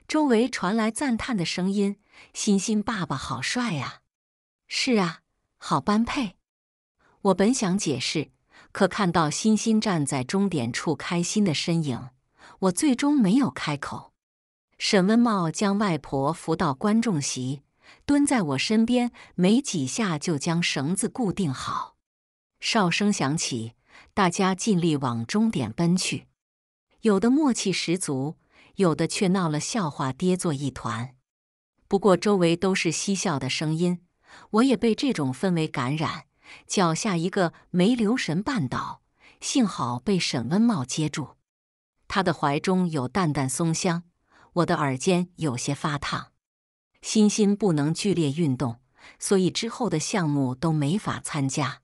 周围传来赞叹的声音：“欣欣爸爸好帅呀！”“是啊，好般配。”我本想解释，可看到欣欣站在终点处开心的身影，我最终没有开口。沈文茂将外婆扶到观众席，蹲在我身边，没几下就将绳子固定好。哨声响起，大家尽力往终点奔去。有的默契十足，有的却闹了笑话，跌作一团。不过周围都是嬉笑的声音，我也被这种氛围感染，脚下一个没留神绊倒，幸好被沈温茂接住。他的怀中有淡淡松香，我的耳尖有些发烫。欣欣不能剧烈运动，所以之后的项目都没法参加。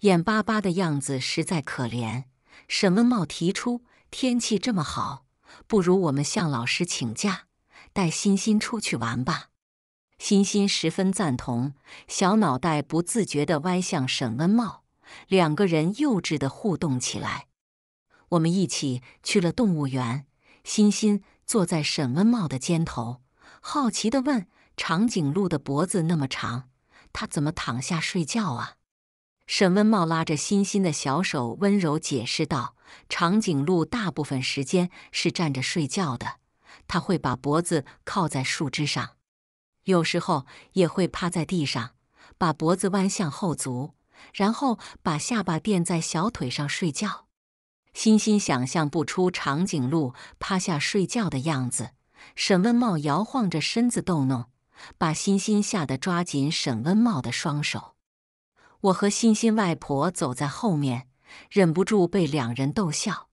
眼巴巴的样子实在可怜。沈文茂提出。天气这么好，不如我们向老师请假，带欣欣出去玩吧。欣欣十分赞同，小脑袋不自觉的歪向沈温茂，两个人幼稚的互动起来。我们一起去了动物园，欣欣坐在沈温茂的肩头，好奇的问：“长颈鹿的脖子那么长，它怎么躺下睡觉啊？”沈温茂拉着欣欣的小手，温柔解释道。长颈鹿大部分时间是站着睡觉的，它会把脖子靠在树枝上，有时候也会趴在地上，把脖子弯向后足，然后把下巴垫在小腿上睡觉。欣欣想象不出长颈鹿趴下睡觉的样子。沈温茂摇晃着身子逗弄，把欣欣吓得抓紧沈温茂的双手。我和欣欣外婆走在后面。忍不住被两人逗笑，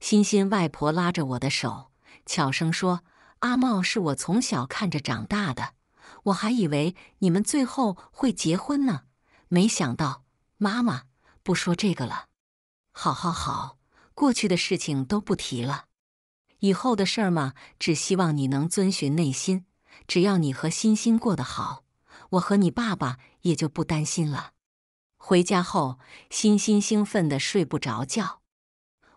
欣欣外婆拉着我的手，悄声说：“阿茂是我从小看着长大的，我还以为你们最后会结婚呢，没想到……妈妈，不说这个了，好好好，过去的事情都不提了，以后的事儿嘛，只希望你能遵循内心，只要你和欣欣过得好，我和你爸爸也就不担心了。”回家后，欣欣兴奋的睡不着觉。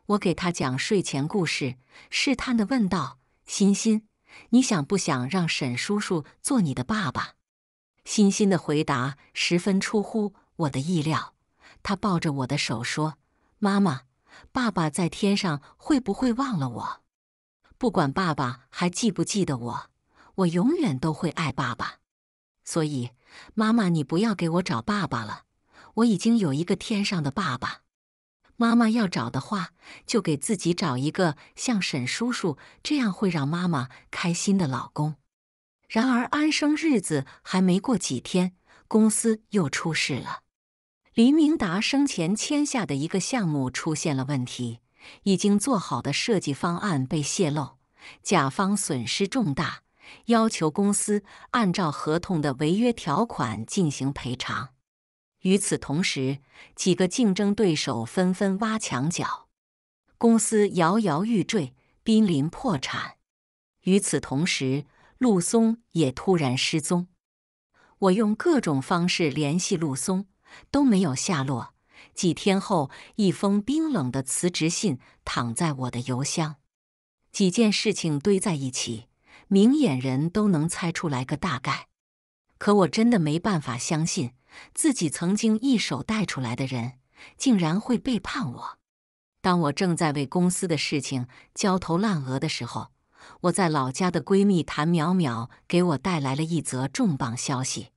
我给他讲睡前故事，试探的问道：“欣欣，你想不想让沈叔叔做你的爸爸？”欣欣的回答十分出乎我的意料。他抱着我的手说：“妈妈，爸爸在天上会不会忘了我？不管爸爸还记不记得我，我永远都会爱爸爸。所以，妈妈，你不要给我找爸爸了。”我已经有一个天上的爸爸，妈妈要找的话，就给自己找一个像沈叔叔这样会让妈妈开心的老公。然而，安生日子还没过几天，公司又出事了。林明达生前签下的一个项目出现了问题，已经做好的设计方案被泄露，甲方损失重大，要求公司按照合同的违约条款进行赔偿。与此同时，几个竞争对手纷纷挖墙脚，公司摇摇欲坠，濒临破产。与此同时，陆松也突然失踪。我用各种方式联系陆松，都没有下落。几天后，一封冰冷的辞职信躺在我的邮箱。几件事情堆在一起，明眼人都能猜出来个大概，可我真的没办法相信。自己曾经一手带出来的人，竟然会背叛我。当我正在为公司的事情焦头烂额的时候，我在老家的闺蜜谭淼淼给我带来了一则重磅消息：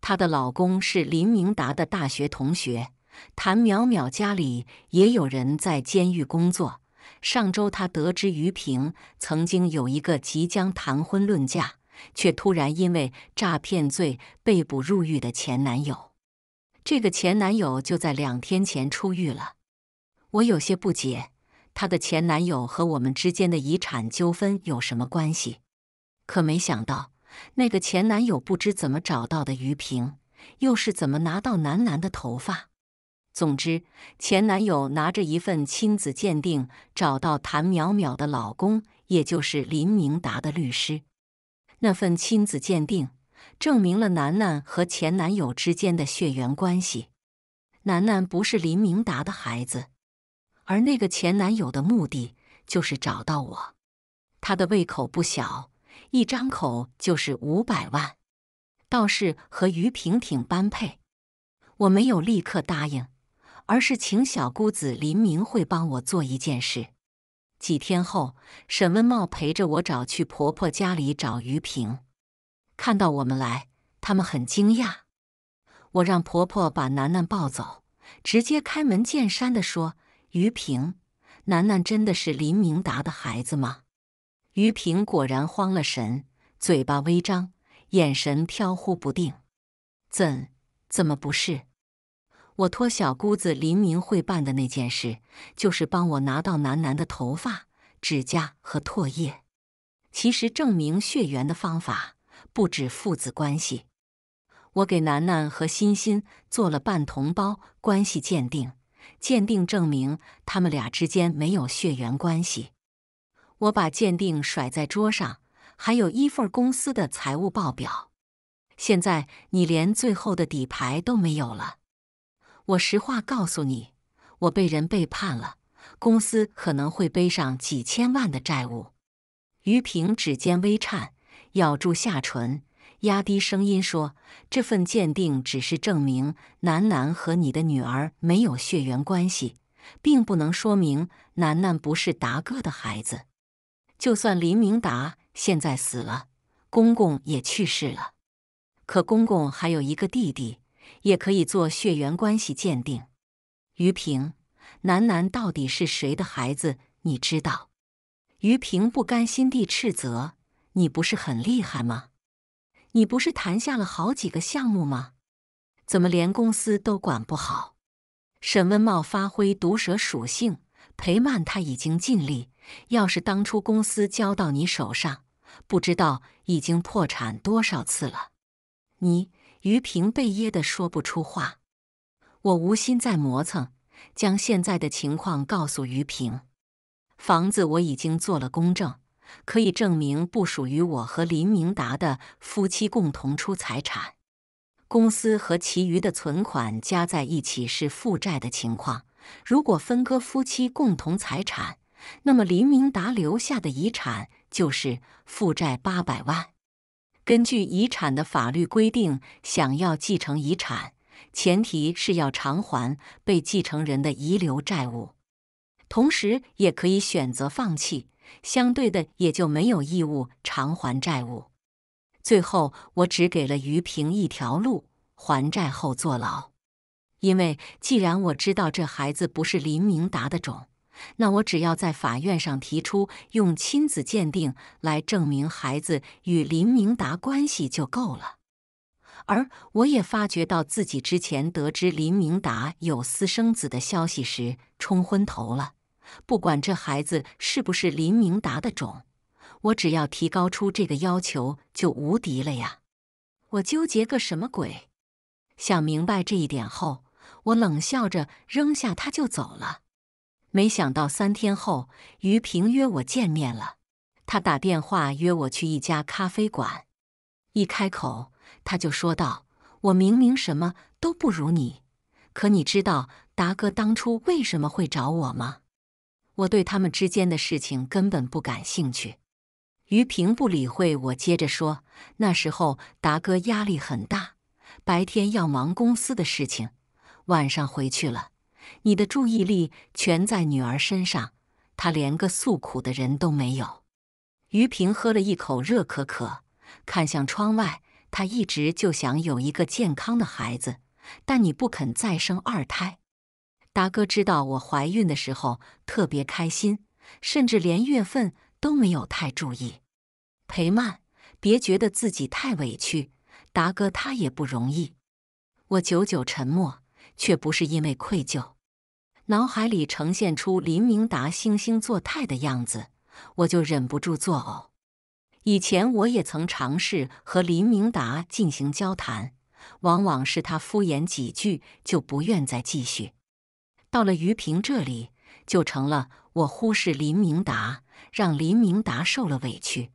她的老公是林明达的大学同学。谭淼淼家里也有人在监狱工作。上周她得知于平曾经有一个即将谈婚论嫁。却突然因为诈骗罪被捕入狱的前男友，这个前男友就在两天前出狱了。我有些不解，他的前男友和我们之间的遗产纠纷有什么关系？可没想到，那个前男友不知怎么找到的于平，又是怎么拿到楠楠的头发？总之，前男友拿着一份亲子鉴定，找到谭淼淼的老公，也就是林明达的律师。那份亲子鉴定证明了楠楠和前男友之间的血缘关系。楠楠不是林明达的孩子，而那个前男友的目的就是找到我。他的胃口不小，一张口就是五百万。倒是和于平挺般配。我没有立刻答应，而是请小姑子林明会帮我做一件事。几天后，沈文茂陪着我找去婆婆家里找于平。看到我们来，他们很惊讶。我让婆婆把楠楠抱走，直接开门见山的说：“于平，楠楠真的是林明达的孩子吗？”于平果然慌了神，嘴巴微张，眼神飘忽不定。“怎怎么不是？”我托小姑子林明慧办的那件事，就是帮我拿到楠楠的头发、指甲和唾液。其实证明血缘的方法不止父子关系。我给楠楠和欣欣做了半同胞关系鉴定，鉴定证明他们俩之间没有血缘关系。我把鉴定甩在桌上，还有一份公司的财务报表。现在你连最后的底牌都没有了。我实话告诉你，我被人背叛了，公司可能会背上几千万的债务。于平指尖微颤，咬住下唇，压低声音说：“这份鉴定只是证明楠楠和你的女儿没有血缘关系，并不能说明楠楠不是达哥的孩子。就算林明达现在死了，公公也去世了，可公公还有一个弟弟。”也可以做血缘关系鉴定。于平，楠楠到底是谁的孩子？你知道？于平不甘心地斥责：“你不是很厉害吗？你不是谈下了好几个项目吗？怎么连公司都管不好？”沈文茂发挥毒蛇属性：“裴曼，他已经尽力。要是当初公司交到你手上，不知道已经破产多少次了。”你。于平被噎得说不出话，我无心再磨蹭，将现在的情况告诉于平。房子我已经做了公证，可以证明不属于我和林明达的夫妻共同出财产。公司和其余的存款加在一起是负债的情况。如果分割夫妻共同财产，那么林明达留下的遗产就是负债八百万。根据遗产的法律规定，想要继承遗产，前提是要偿还被继承人的遗留债务，同时也可以选择放弃，相对的也就没有义务偿还债务。最后，我只给了于平一条路：还债后坐牢，因为既然我知道这孩子不是林明达的种。那我只要在法院上提出用亲子鉴定来证明孩子与林明达关系就够了。而我也发觉到自己之前得知林明达有私生子的消息时冲昏头了。不管这孩子是不是林明达的种，我只要提高出这个要求就无敌了呀！我纠结个什么鬼？想明白这一点后，我冷笑着扔下他就走了。没想到三天后，于平约我见面了。他打电话约我去一家咖啡馆。一开口，他就说道：“我明明什么都不如你，可你知道达哥当初为什么会找我吗？”我对他们之间的事情根本不感兴趣。于平不理会我，接着说：“那时候达哥压力很大，白天要忙公司的事情，晚上回去了。”你的注意力全在女儿身上，她连个诉苦的人都没有。于平喝了一口热可可，看向窗外。他一直就想有一个健康的孩子，但你不肯再生二胎。达哥知道我怀孕的时候特别开心，甚至连月份都没有太注意。裴曼，别觉得自己太委屈，达哥他也不容易。我久久沉默，却不是因为愧疚。脑海里呈现出林明达惺惺作态的样子，我就忍不住作呕。以前我也曾尝试和林明达进行交谈，往往是他敷衍几句就不愿再继续。到了于平这里，就成了我忽视林明达，让林明达受了委屈。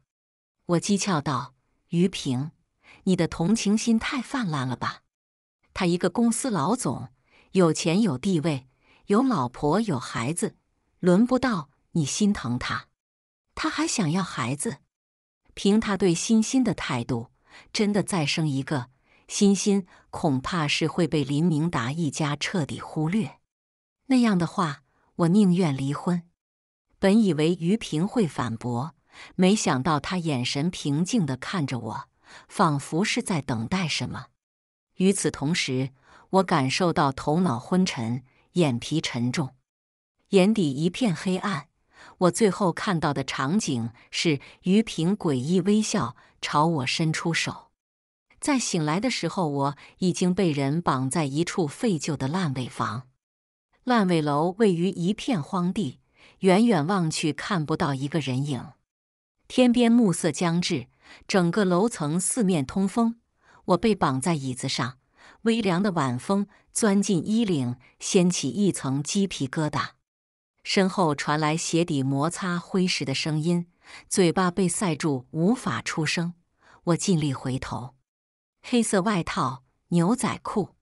我讥诮道：“于平，你的同情心太泛滥了吧？他一个公司老总，有钱有地位。”有老婆有孩子，轮不到你心疼他。他还想要孩子，凭他对欣欣的态度，真的再生一个，欣欣恐怕是会被林明达一家彻底忽略。那样的话，我宁愿离婚。本以为于平会反驳，没想到他眼神平静地看着我，仿佛是在等待什么。与此同时，我感受到头脑昏沉。眼皮沉重，眼底一片黑暗。我最后看到的场景是于平诡异微笑，朝我伸出手。在醒来的时候，我已经被人绑在一处废旧的烂尾房。烂尾楼位于一片荒地，远远望去看不到一个人影。天边暮色将至，整个楼层四面通风。我被绑在椅子上。微凉的晚风钻进衣领，掀起一层鸡皮疙瘩。身后传来鞋底摩擦灰石的声音，嘴巴被塞住，无法出声。我尽力回头，黑色外套、牛仔裤，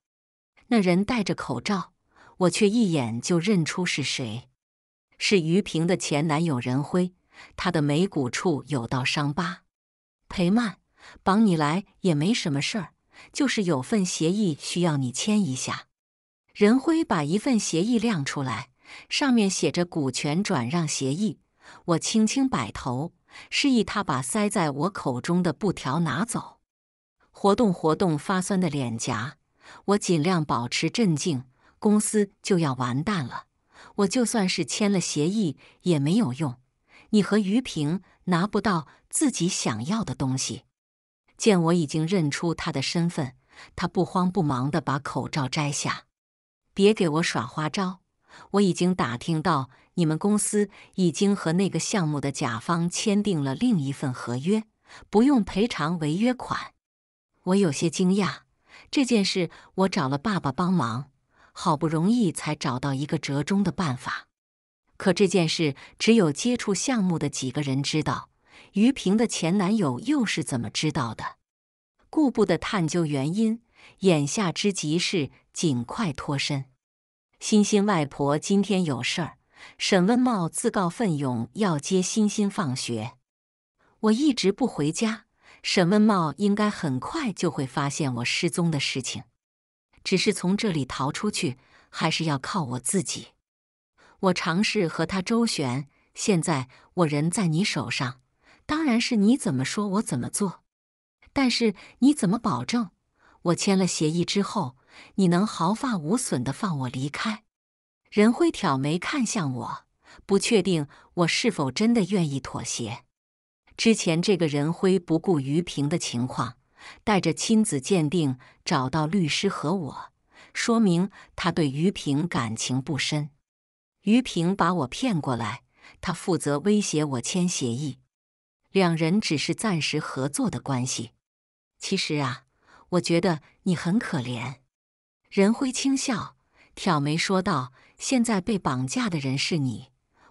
那人戴着口罩，我却一眼就认出是谁——是于平的前男友任辉。他的眉骨处有道伤疤。裴曼，绑你来也没什么事儿。就是有份协议需要你签一下。任辉把一份协议亮出来，上面写着《股权转让协议》。我轻轻摆头，示意他把塞在我口中的布条拿走。活动活动发酸的脸颊，我尽量保持镇静。公司就要完蛋了，我就算是签了协议也没有用。你和于平拿不到自己想要的东西。见我已经认出他的身份，他不慌不忙地把口罩摘下。别给我耍花招！我已经打听到，你们公司已经和那个项目的甲方签订了另一份合约，不用赔偿违约款。我有些惊讶，这件事我找了爸爸帮忙，好不容易才找到一个折中的办法。可这件事只有接触项目的几个人知道。于平的前男友又是怎么知道的？顾不得探究原因，眼下之急是尽快脱身。欣欣外婆今天有事儿，沈文茂自告奋勇要接欣欣放学。我一直不回家，沈文茂应该很快就会发现我失踪的事情。只是从这里逃出去，还是要靠我自己。我尝试和他周旋，现在我人在你手上。当然是你怎么说，我怎么做。但是你怎么保证我签了协议之后，你能毫发无损地放我离开？任辉挑眉看向我，不确定我是否真的愿意妥协。之前这个任辉不顾于平的情况，带着亲子鉴定找到律师和我，说明他对于平感情不深。于平把我骗过来，他负责威胁我签协议。两人只是暂时合作的关系，其实啊，我觉得你很可怜。”任辉轻笑，挑眉说道，“现在被绑架的人是你，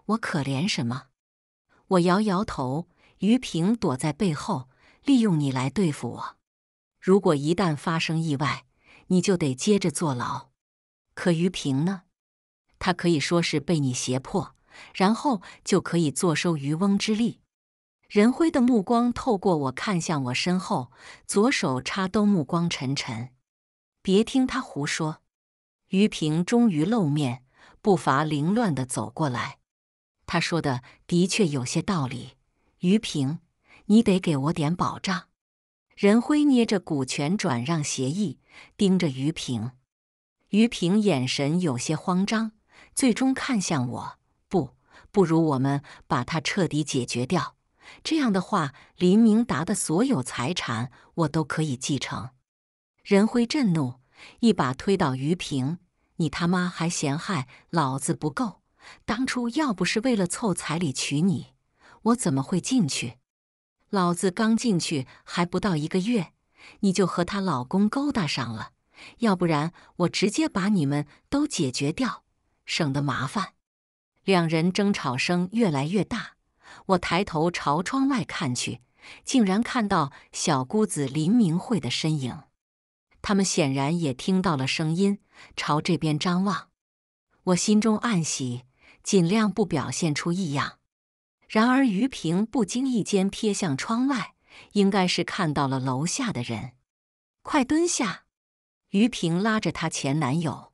我可怜什么？”我摇摇头。于平躲在背后，利用你来对付我。如果一旦发生意外，你就得接着坐牢。可于平呢？他可以说是被你胁迫，然后就可以坐收渔翁之利。任辉的目光透过我看向我身后，左手插兜，目光沉沉。别听他胡说。于平终于露面，步伐凌乱地走过来。他说的的确有些道理。于平，你得给我点保障。任辉捏着股权转让协议，盯着于平。于平眼神有些慌张，最终看向我。不，不如我们把它彻底解决掉。这样的话，林明达的所有财产我都可以继承。任辉震怒，一把推倒于平：“你他妈还嫌害老子不够？当初要不是为了凑彩礼娶你，我怎么会进去？老子刚进去还不到一个月，你就和她老公勾搭上了。要不然我直接把你们都解决掉，省得麻烦。”两人争吵声越来越大。我抬头朝窗外看去，竟然看到小姑子林明慧的身影。他们显然也听到了声音，朝这边张望。我心中暗喜，尽量不表现出异样。然而于平不经意间瞥向窗外，应该是看到了楼下的人。快蹲下！于平拉着她前男友，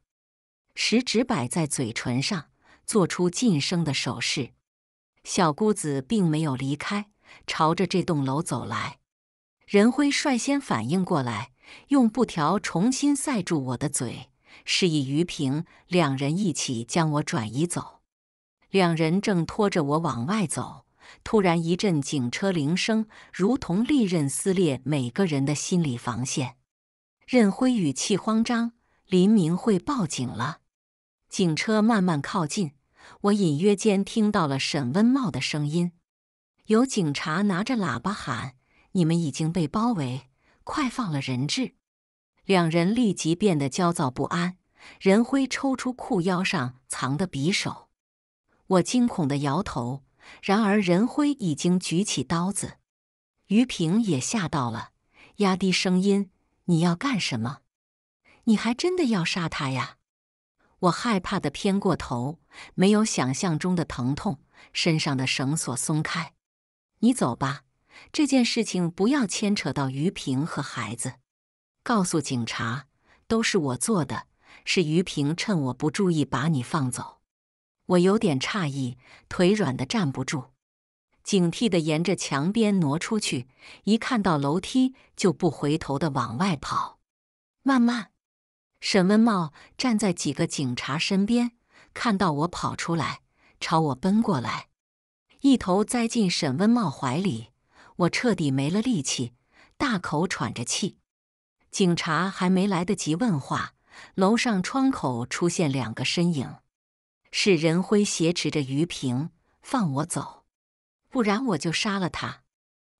食指摆在嘴唇上，做出噤声的手势。小姑子并没有离开，朝着这栋楼走来。任辉率先反应过来，用布条重新塞住我的嘴，示意于平两人一起将我转移走。两人正拖着我往外走，突然一阵警车铃声，如同利刃撕裂每个人的心理防线。任辉语气慌张：“林明慧报警了！”警车慢慢靠近。我隐约间听到了沈温茂的声音，有警察拿着喇叭喊：“你们已经被包围，快放了人质！”两人立即变得焦躁不安。任辉抽出裤腰上藏的匕首，我惊恐地摇头。然而任辉已经举起刀子，于平也吓到了，压低声音：“你要干什么？你还真的要杀他呀？”我害怕的偏过头，没有想象中的疼痛，身上的绳索松开。你走吧，这件事情不要牵扯到于平和孩子。告诉警察，都是我做的，是于平趁我不注意把你放走。我有点诧异，腿软的站不住，警惕的沿着墙边挪出去，一看到楼梯就不回头的往外跑。慢慢。沈文茂站在几个警察身边，看到我跑出来，朝我奔过来，一头栽进沈文茂怀里。我彻底没了力气，大口喘着气。警察还没来得及问话，楼上窗口出现两个身影，是任辉挟持着于平，放我走，不然我就杀了他。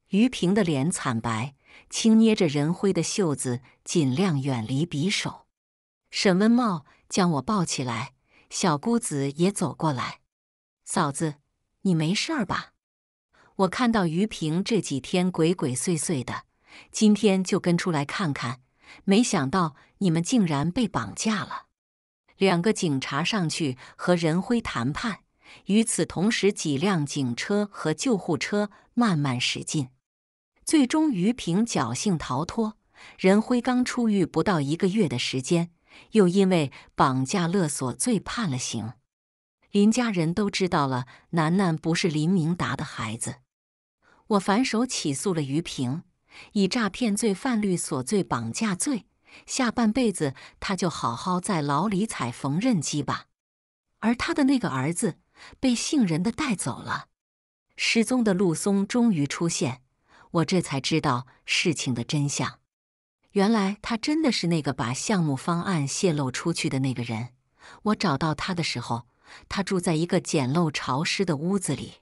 于平的脸惨白，轻捏着任辉的袖子，尽量远离匕首。沈文茂将我抱起来，小姑子也走过来。嫂子，你没事儿吧？我看到于平这几天鬼鬼祟祟的，今天就跟出来看看，没想到你们竟然被绑架了。两个警察上去和任辉谈判，与此同时，几辆警车和救护车慢慢驶进。最终，于平侥幸逃脱。任辉刚出狱不到一个月的时间。又因为绑架勒索罪判了刑，林家人都知道了，楠楠不是林明达的孩子。我反手起诉了于平，以诈骗罪、犯律所罪、绑架罪，下半辈子他就好好在牢里踩缝纫机吧。而他的那个儿子被姓任的带走了，失踪的陆松终于出现，我这才知道事情的真相。原来他真的是那个把项目方案泄露出去的那个人。我找到他的时候，他住在一个简陋潮湿的屋子里。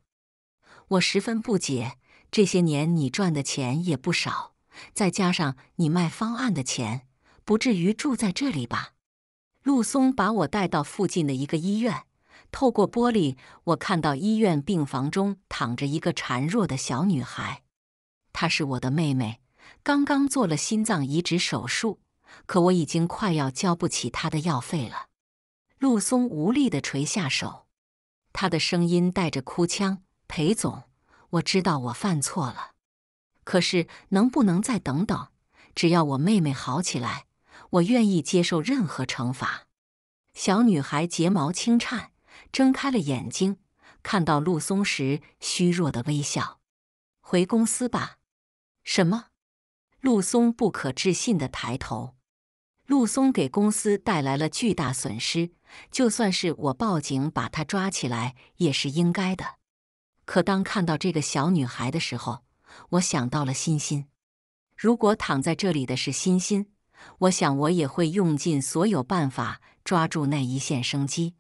我十分不解，这些年你赚的钱也不少，再加上你卖方案的钱，不至于住在这里吧？陆松把我带到附近的一个医院。透过玻璃，我看到医院病房中躺着一个孱弱的小女孩，她是我的妹妹。刚刚做了心脏移植手术，可我已经快要交不起他的药费了。陆松无力地垂下手，他的声音带着哭腔：“裴总，我知道我犯错了，可是能不能再等等？只要我妹妹好起来，我愿意接受任何惩罚。”小女孩睫毛轻颤，睁开了眼睛，看到陆松时虚弱的微笑：“回公司吧。”什么？陆松不可置信的抬头。陆松给公司带来了巨大损失，就算是我报警把他抓起来也是应该的。可当看到这个小女孩的时候，我想到了欣欣。如果躺在这里的是欣欣，我想我也会用尽所有办法抓住那一线生机。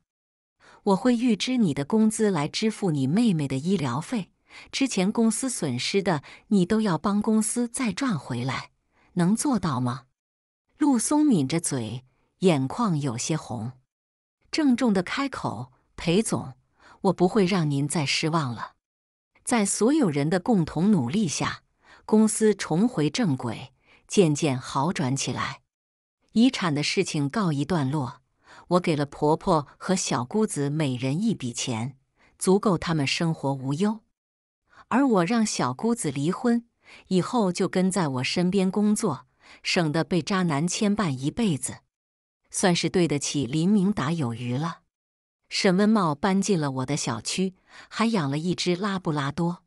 我会预支你的工资来支付你妹妹的医疗费。之前公司损失的，你都要帮公司再赚回来，能做到吗？陆松抿着嘴，眼眶有些红，郑重的开口：“裴总，我不会让您再失望了。”在所有人的共同努力下，公司重回正轨，渐渐好转起来。遗产的事情告一段落，我给了婆婆和小姑子每人一笔钱，足够他们生活无忧。而我让小姑子离婚，以后就跟在我身边工作，省得被渣男牵绊一辈子，算是对得起林明达有余了。沈文茂搬进了我的小区，还养了一只拉布拉多，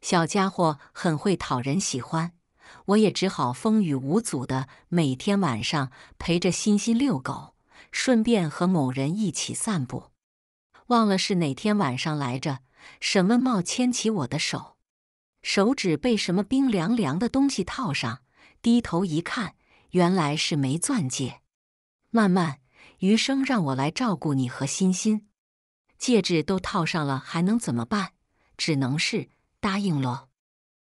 小家伙很会讨人喜欢，我也只好风雨无阻的每天晚上陪着欣欣遛狗，顺便和某人一起散步，忘了是哪天晚上来着。沈文茂牵起我的手，手指被什么冰凉凉的东西套上，低头一看，原来是枚钻戒。曼曼，余生让我来照顾你和欣欣，戒指都套上了，还能怎么办？只能是答应喽。